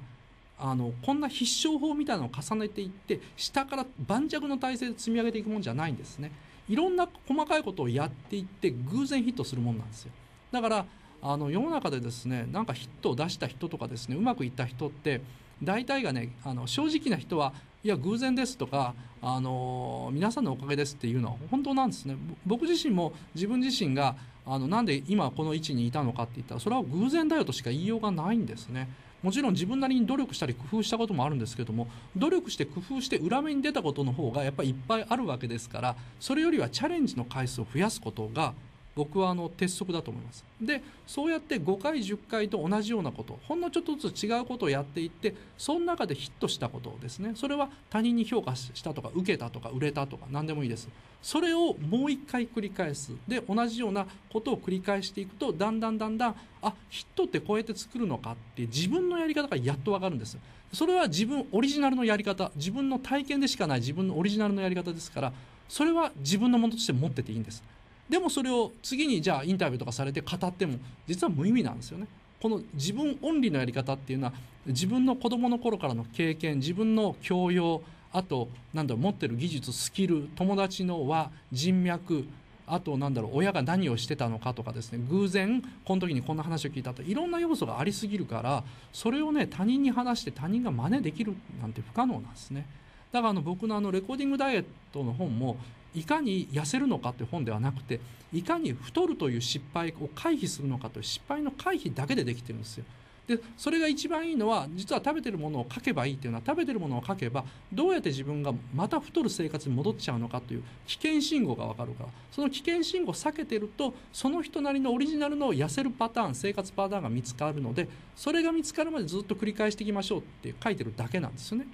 あのこんな必勝法みたいなのを重ねていって下から盤石の体制で積み上げていくもんじゃないんですねいろんな細かいことをやっていって偶然ヒットするもんなんですよだからあの世の中でですねなんかヒットを出した人とかですねうまくいった人って大体がねあの正直な人はいや偶然ですとかあの皆さんのおかげですっていうのは本当なんですね僕自身も自分自身があのなんで今この位置にいたのかって言ったらそれは偶然だよとしか言いようがないんですねもちろん自分なりに努力したり工夫したこともあるんですけども努力して工夫して裏目に出たことの方がやっぱりいっぱいあるわけですからそれよりはチャレンジの回数を増やすことが僕はあの鉄則だと思いますでそうやって5回10回と同じようなことほんのちょっとずつ違うことをやっていってその中でヒットしたことですねそれは他人に評価したとか受けたとか売れたとか何でもいいですそれをもう一回繰り返すで同じようなことを繰り返していくとだんだんだんだんあヒットってこうやって作るのかって自分のやり方がやっと分かるんですそれは自分オリジナルのやり方自分の体験でしかない自分のオリジナルのやり方ですからそれは自分のものとして持ってていいんですでもそれを次にじゃあインタビューとかされて語っても実は無意味なんですよねこの自分オンリーのやり方っていうのは自分の子どもの頃からの経験自分の教養あと何だろう持ってる技術スキル友達の輪人脈あと何だろう親が何をしてたのかとかですね偶然この時にこんな話を聞いたといろんな要素がありすぎるからそれをね他人に話して他人が真似できるなんて不可能なんですねだからあの僕のあのレコーディングダイエットの本もいかに痩せるのかという本ではなくていかに太るという失敗を回避するのかという失敗の回避だけでできてるんですよ。でそれが一番いいのは実は食べてるものを書けばいいというのは食べてるものを書けばどうやって自分がまた太る生活に戻っちゃうのかという危険信号が分かるからその危険信号を避けてるとその人なりのオリジナルの痩せるパターン生活パターンが見つかるのでそれが見つかるまでずっと繰り返していきましょうって書いてるだけなんですよね。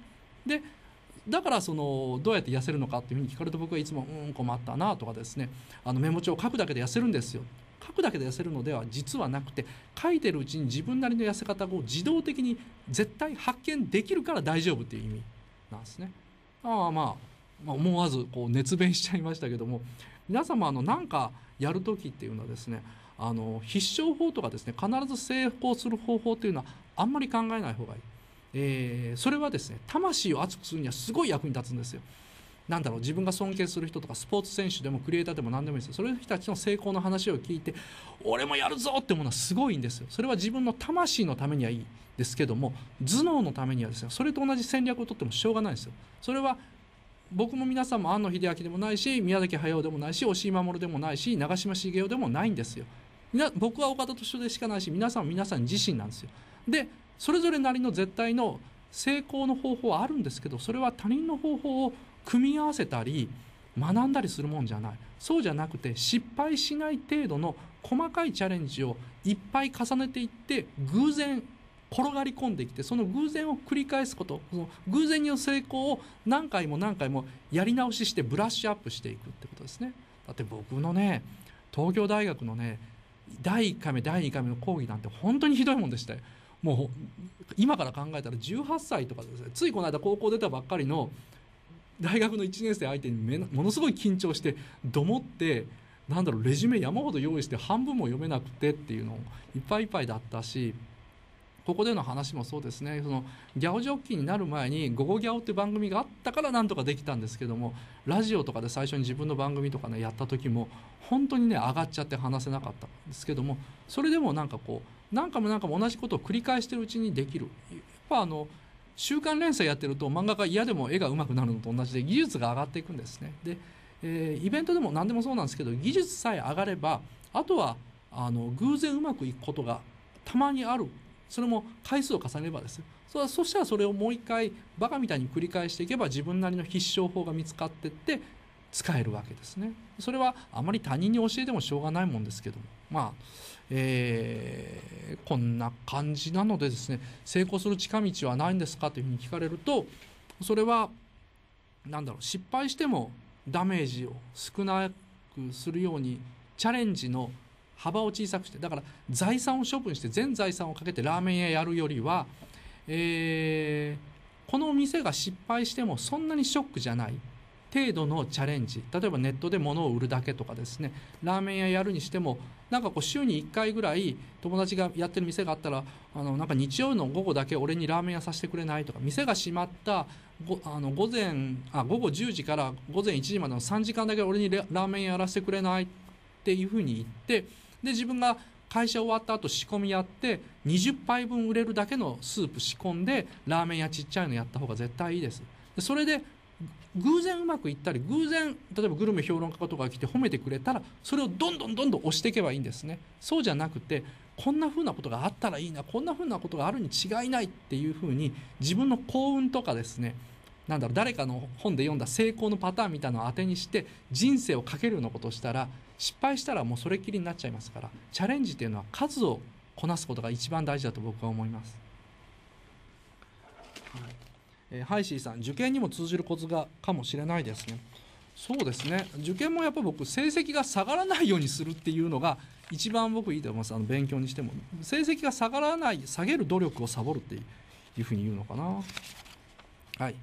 でだからそのどうやって痩せるのかっていうふうに聞かれると僕はいつも「うん困ったな」とかですねあのメモ帳を書くだけで痩せるんですよ書くだけで痩せるのでは実はなくて書いてるうちに自分なりの痩せ方を自動的に絶対発見できるから大丈夫っていう意味なんですね。あまあ、まあ、思わずこう熱弁しちゃいましたけども皆様あのなんかやる時っていうのはですねあの必勝法とかですね必ず成功する方法というのはあんまり考えない方がいい。えー、それはですね魂を熱くするにはすごい役に立つんですよ。なんだろう自分が尊敬する人とかスポーツ選手でもクリエイターでも何でもいいですよそれの人たちの成功の話を聞いて俺もやるぞってものはすごいんですよそれは自分の魂のためにはいいですけども頭脳のためにはですねそれと同じ戦略をとってもしょうがないんですよそれは僕も皆さんも庵野秀明でもないし宮崎駿でもないし押井守でもないし長嶋茂雄でもないんですよ僕は岡田敏夫でしかないし皆さんは皆さん自身なんですよでそれぞれなりの絶対の成功の方法はあるんですけどそれは他人の方法を組み合わせたり学んだりするもんじゃないそうじゃなくて失敗しない程度の細かいチャレンジをいっぱい重ねていって偶然転がり込んできてその偶然を繰り返すことその偶然の成功を何回も何回もやり直ししてブラッシュアップしていくってことですねだって僕のね東京大学のね第1回目第2回目の講義なんて本当にひどいもんでしたよもう今から考えたら18歳とかですねついこの間高校出たばっかりの大学の1年生相手にものすごい緊張してどもってなんだろうレジュメ山ほど用意して半分も読めなくてっていうのをいっぱいいっぱいだったしここでの話もそうですねそのギャオジョッキーになる前に「ゴゴギャオ」って番組があったからなんとかできたんですけどもラジオとかで最初に自分の番組とかねやった時も本当にね上がっちゃって話せなかったんですけどもそれでもなんかこう何回も何回も同じことを繰り返してるうちにできるやっぱあの週刊連載やってると漫画家嫌でも絵が上手くなるのと同じで技術が上がっていくんですねで、えー、イベントでも何でもそうなんですけど技術さえ上がればあとはあの偶然うまくいくことがたまにあるそれも回数を重ねればですそそしたらそれをもう一回バカみたいに繰り返していけば自分なりの必勝法が見つかってって使えるわけですねそれはあまり他人に教えてもしょうがないもんですけどもまあえー、こんな感じなのでですね成功する近道はないんですかというふうに聞かれるとそれは何だろう失敗してもダメージを少なくするようにチャレンジの幅を小さくしてだから財産を処分して全財産をかけてラーメン屋やるよりは、えー、この店が失敗してもそんなにショックじゃない程度のチャレンジ例えばネットで物を売るだけとかですねラーメン屋やるにしてもなんかこう週に1回ぐらい友達がやってる店があったらあのなんか日曜の午後だけ俺にラーメン屋させてくれないとか店が閉まったごあの午前あ午後10時から午前1時までの3時間だけ俺にラーメン屋やらせてくれないっていうふうに言ってで自分が会社終わった後仕込みやって20杯分売れるだけのスープ仕込んでラーメン屋ちっちゃいのやった方が絶対いいです。それで偶然うまくいったり偶然例えばグルメ評論家とかが来て褒めてくれたらそれをどんどんどんどん押していけばいいんですねそうじゃなくてこんなふうなことがあったらいいなこんなふうなことがあるに違いないっていうふうに自分の幸運とかですねなんだろう誰かの本で読んだ成功のパターンみたいなのを当てにして人生をかけるようなことをしたら失敗したらもうそれっきりになっちゃいますからチャレンジっていうのは数をこなすことが一番大事だと僕は思います。えー、ハイシーさん受験にも通じるコツがかもしれないですねそうですね受験もやっぱ僕成績が下がらないようにするっていうのが一番僕いいと思いますあの勉強にしても成績が下がらない下げる努力をサボるっていうふうに言うのかなはい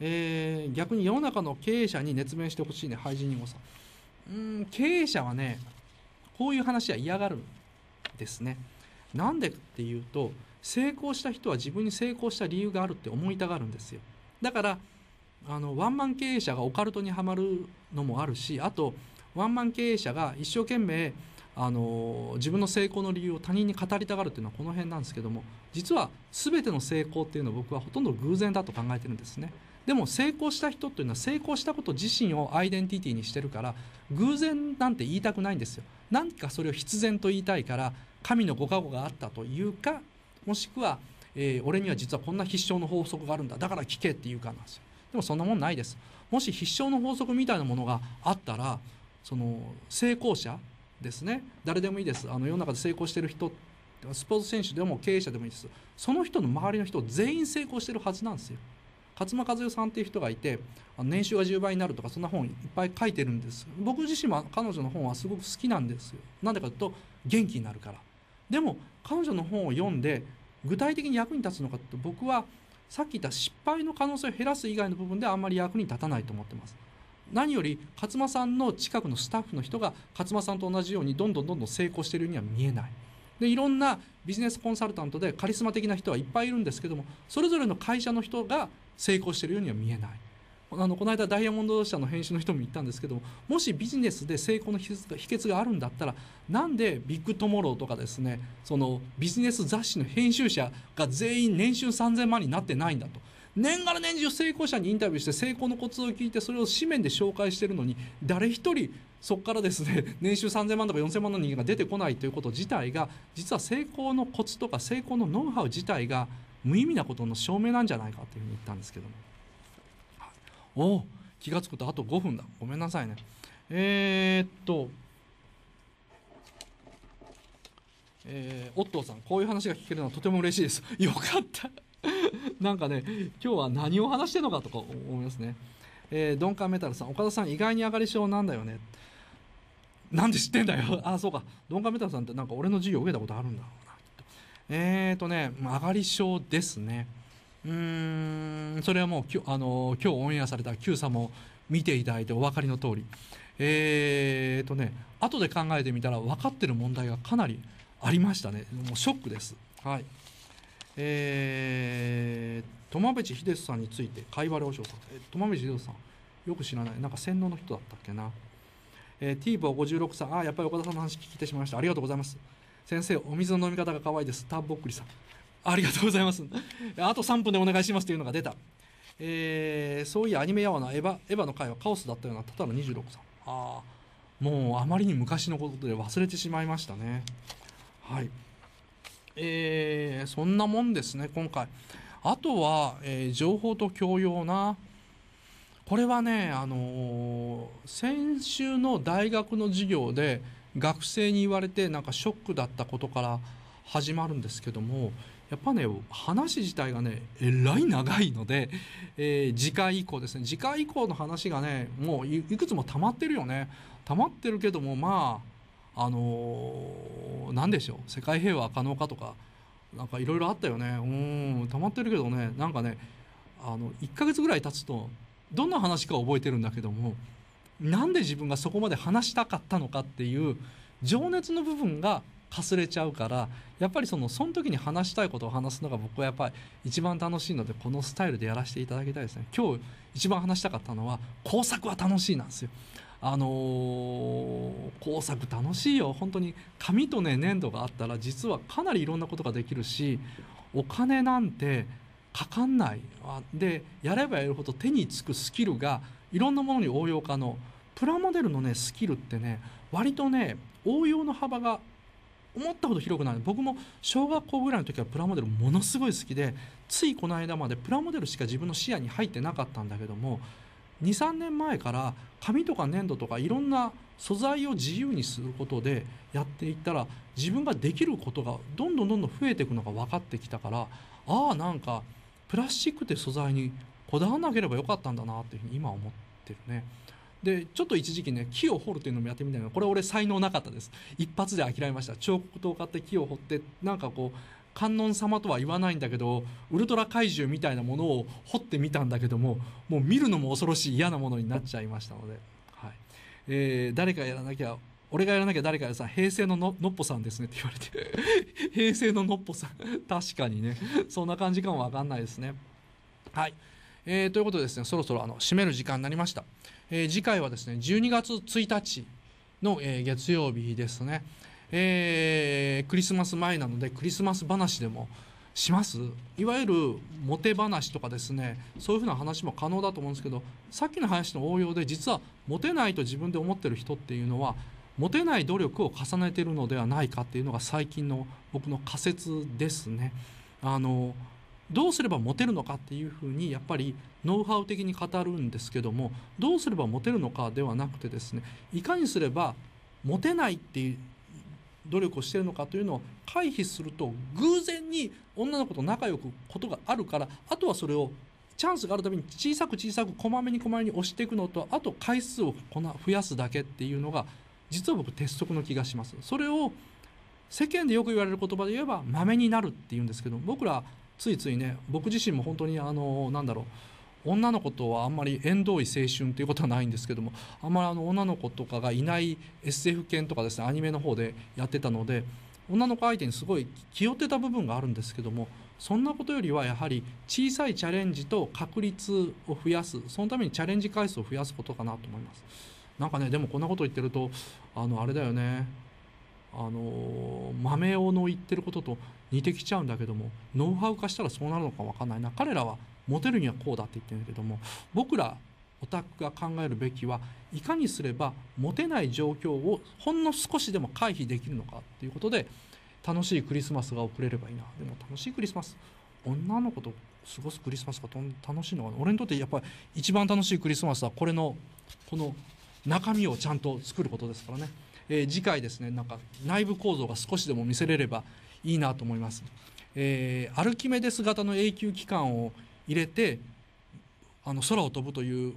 えー、逆に世の中の経営者に熱弁してほしいね廃人にもさんうん経営者はねこういう話は嫌がるんですねなんでっていうと成功した人は自分に成功した理由があるって思いたがるんですよだからあのワンマン経営者がオカルトにはまるのもあるしあとワンマン経営者が一生懸命あの自分の成功の理由を他人に語りたがるっていうのはこの辺なんですけども実は全ての成功っていうのは僕はほとんど偶然だと考えてるんですねでも成功した人っていうのは成功したこと自身をアイデンティティにしてるから偶然なんて言いたくないんですよ何かそれを必然と言いたいから神のご加護があったというかもしくは、えー、俺には実はこんな必勝の法則があるんだだから聞けっていうかなんですよでもそんなもんないですもし必勝の法則みたいなものがあったらその成功者ですね誰でもいいですあの世の中で成功してる人スポーツ選手でも経営者でもいいですその人の周りの人全員成功してるはずなんですよ勝間和代さんっていう人がいて年収が10倍になるとかそんな本いっぱい書いてるんです僕自身は彼女の本はすごく好きなんですよなんでかというと元気になるからでも彼女の本を読んで具体的に役に立つのかって僕はさっき言った失敗の可能性を減らす以外の部分ではあんまり役に立たないと思ってます。何より勝間さんの近くのスタッフの人が勝間さんと同じようにどんどんどんどん成功しているようには見えない。でいろんなビジネスコンサルタントでカリスマ的な人はいっぱいいるんですけどもそれぞれの会社の人が成功しているようには見えない。あのこの間ダイヤモンド社の編集の人も言ったんですけどもしビジネスで成功の秘訣があるんだったらなんでビッグトモローとかですねそのビジネス雑誌の編集者が全員年収3000万になってないんだと年がら年中成功者にインタビューして成功のコツを聞いてそれを紙面で紹介してるのに誰一人そこからですね 年収3000万とか4000万の人間が出てこないということ自体が実は成功のコツとか成功のノウハウ自体が無意味なことの証明なんじゃないかというふうに言ったんですけども。お気が付くとあと5分だごめんなさいねえー、っとえー、オットーさんこういう話が聞けるのはとても嬉しいです よかった なんかね今日は何を話してるのかとか思いますねえー、ドンカメタルさん岡田さん意外に上がり症なんだよねなんで知ってんだよ あそうかドンカメタルさんってなんか俺の授業受けたことあるんだろうなきっとえっ、とね上がり症ですねうんそれはもうきょあの今日オンエアされた Q さんも見ていただいてお分かりの通りえー、っとね後で考えてみたら分かってる問題がかなりありましたねもうショックですはいえー、友淵秀さんについて貝原和尚さん、えー、友淵秀さんよく知らないなんか洗脳の人だったっけな、えー、ティーボー56さんあやっぱり岡田さんの話聞いてしまいましたありがとうございます先生お水の飲み方が可愛いですターボックリさんありがとうございます。あと3分でお願いしますというのが出た。えー、そういやアニメやわなエヴァエヴァの回はカオスだったようなただの26さんああもうあまりに昔のことで忘れてしまいましたねはいえー、そんなもんですね今回あとは、えー、情報と教養なこれはねあのー、先週の大学の授業で学生に言われてなんかショックだったことから始まるんですけどもやっぱね話自体がねえらい長いので、えー、次回以降ですね次回以降の話がねもういくつも溜まってるよね溜まってるけどもまああのー、何でしょう世界平和可能かとかなんかいろいろあったよねうん溜まってるけどねなんかねあの1ヶ月ぐらい経つとどんな話か覚えてるんだけどもなんで自分がそこまで話したかったのかっていう情熱の部分がかすれちゃうからやっぱりそのその時に話したいことを話すのが僕はやっぱり一番楽しいのでこのスタイルでやらせていただきたいですね今日一番話したかったのは工作は楽しいなんですよあのー、工作楽しいよ本当に紙とね粘土があったら実はかなりいろんなことができるしお金なんてかかんないでやればやるほど手につくスキルがいろんなものに応用可能プラモデルのねスキルってね割とね応用の幅が思ったほど広くない僕も小学校ぐらいの時はプラモデルものすごい好きでついこの間までプラモデルしか自分の視野に入ってなかったんだけども23年前から紙とか粘土とかいろんな素材を自由にすることでやっていったら自分ができることがどんどんどんどん増えていくのが分かってきたからああなんかプラスチックって素材にこだわらなければよかったんだなっていうふうに今思ってるね。でちょっと一時期ね木を掘るというのもやってみたいなこれ俺才能なかったです一発で諦めました彫刻刀を買って木を掘ってなんかこう観音様とは言わないんだけどウルトラ怪獣みたいなものを掘ってみたんだけどももう見るのも恐ろしい嫌なものになっちゃいましたので、はいえー、誰かやらなきゃ俺がやらなきゃ誰かやさ平成のののっぽさんですねって言われて 平成ののっぽさん確かにねそんな感じかもわかんないですねはい、えー、ということでですねそろそろあの締める時間になりましたえー、次回はですね、12月1日の、えー、月曜日ですね。えー、クリスマス前なのでクリスマス話でもしますいわゆるモテ話とかですねそういうふうな話も可能だと思うんですけどさっきの話の応用で実はモテないと自分で思ってる人っていうのはモテない努力を重ねてるのではないかっていうのが最近の僕の仮説ですね。あのどうすればモテるのかっていうふうにやっぱりノウハウ的に語るんですけどもどうすればモテるのかではなくてですねいかにすればモテないっていう努力をしてるのかというのを回避すると偶然に女の子と仲良くことがあるからあとはそれをチャンスがあるために小さく小さくこまめにこまめに押していくのとあと回数をこ増やすだけっていうのが実は僕鉄則の気がします。それを世間でよく言われる言葉で言えば豆になるっていうんですけど僕らついついね僕自身も本当にあのなんだろう女の子とはあんまり縁遠い青春ということはないんですけどもあんまりあの女の子とかがいない SF 系とかですねアニメの方でやってたので女の子相手にすごい気負ってた部分があるんですけどもそんなことよりはやはり小さいチャレンジと確率を増やすそのためにチャレンジ回数を増やすことかなと思います。なんかねでもこんなこと言ってるとあのあれだよねあの豆をの言ってることと似てきちゃうんだけどもノウハウ化したらそうなるのか分かんないな彼らはモテるにはこうだって言ってるけども僕らオタクが考えるべきはいかにすればモテない状況をほんの少しでも回避できるのかっていうことで楽しいクリスマスが送れればいいなでも楽しいクリスマス女の子と過ごすクリスマスが楽しいのかな俺にとってやっぱり一番楽しいクリスマスはこれのこの中身をちゃんと作ることですからね、えー、次回ですねなんか内部構造が少しでも見せれればいいなと思います。えー、アルキメデス型の永久機関を入れてあの空を飛ぶという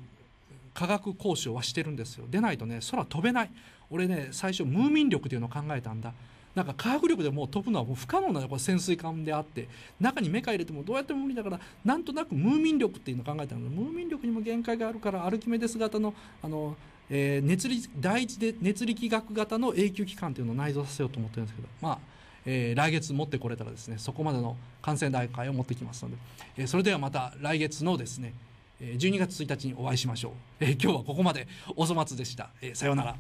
科学講習はしてるんですよでないとね空飛べない俺ね最初ムーミン力というのを考えたんだなんか科学力でもう飛ぶのはもう不可能な潜水艦であって中にメカ入れてもどうやっても無理だからなんとなくムーミン力っていうのを考えたのでムーミン力にも限界があるからアルキメデス型のあの、えー、熱力第一で熱力学型の永久機関というのを内蔵させようと思ってるんですけどまあえー、来月持ってこれたらですねそこまでの感染大会を持ってきますので、えー、それではまた来月のですね12月1日にお会いしましょう、えー、今日はここまでおそ松でした、えさようなら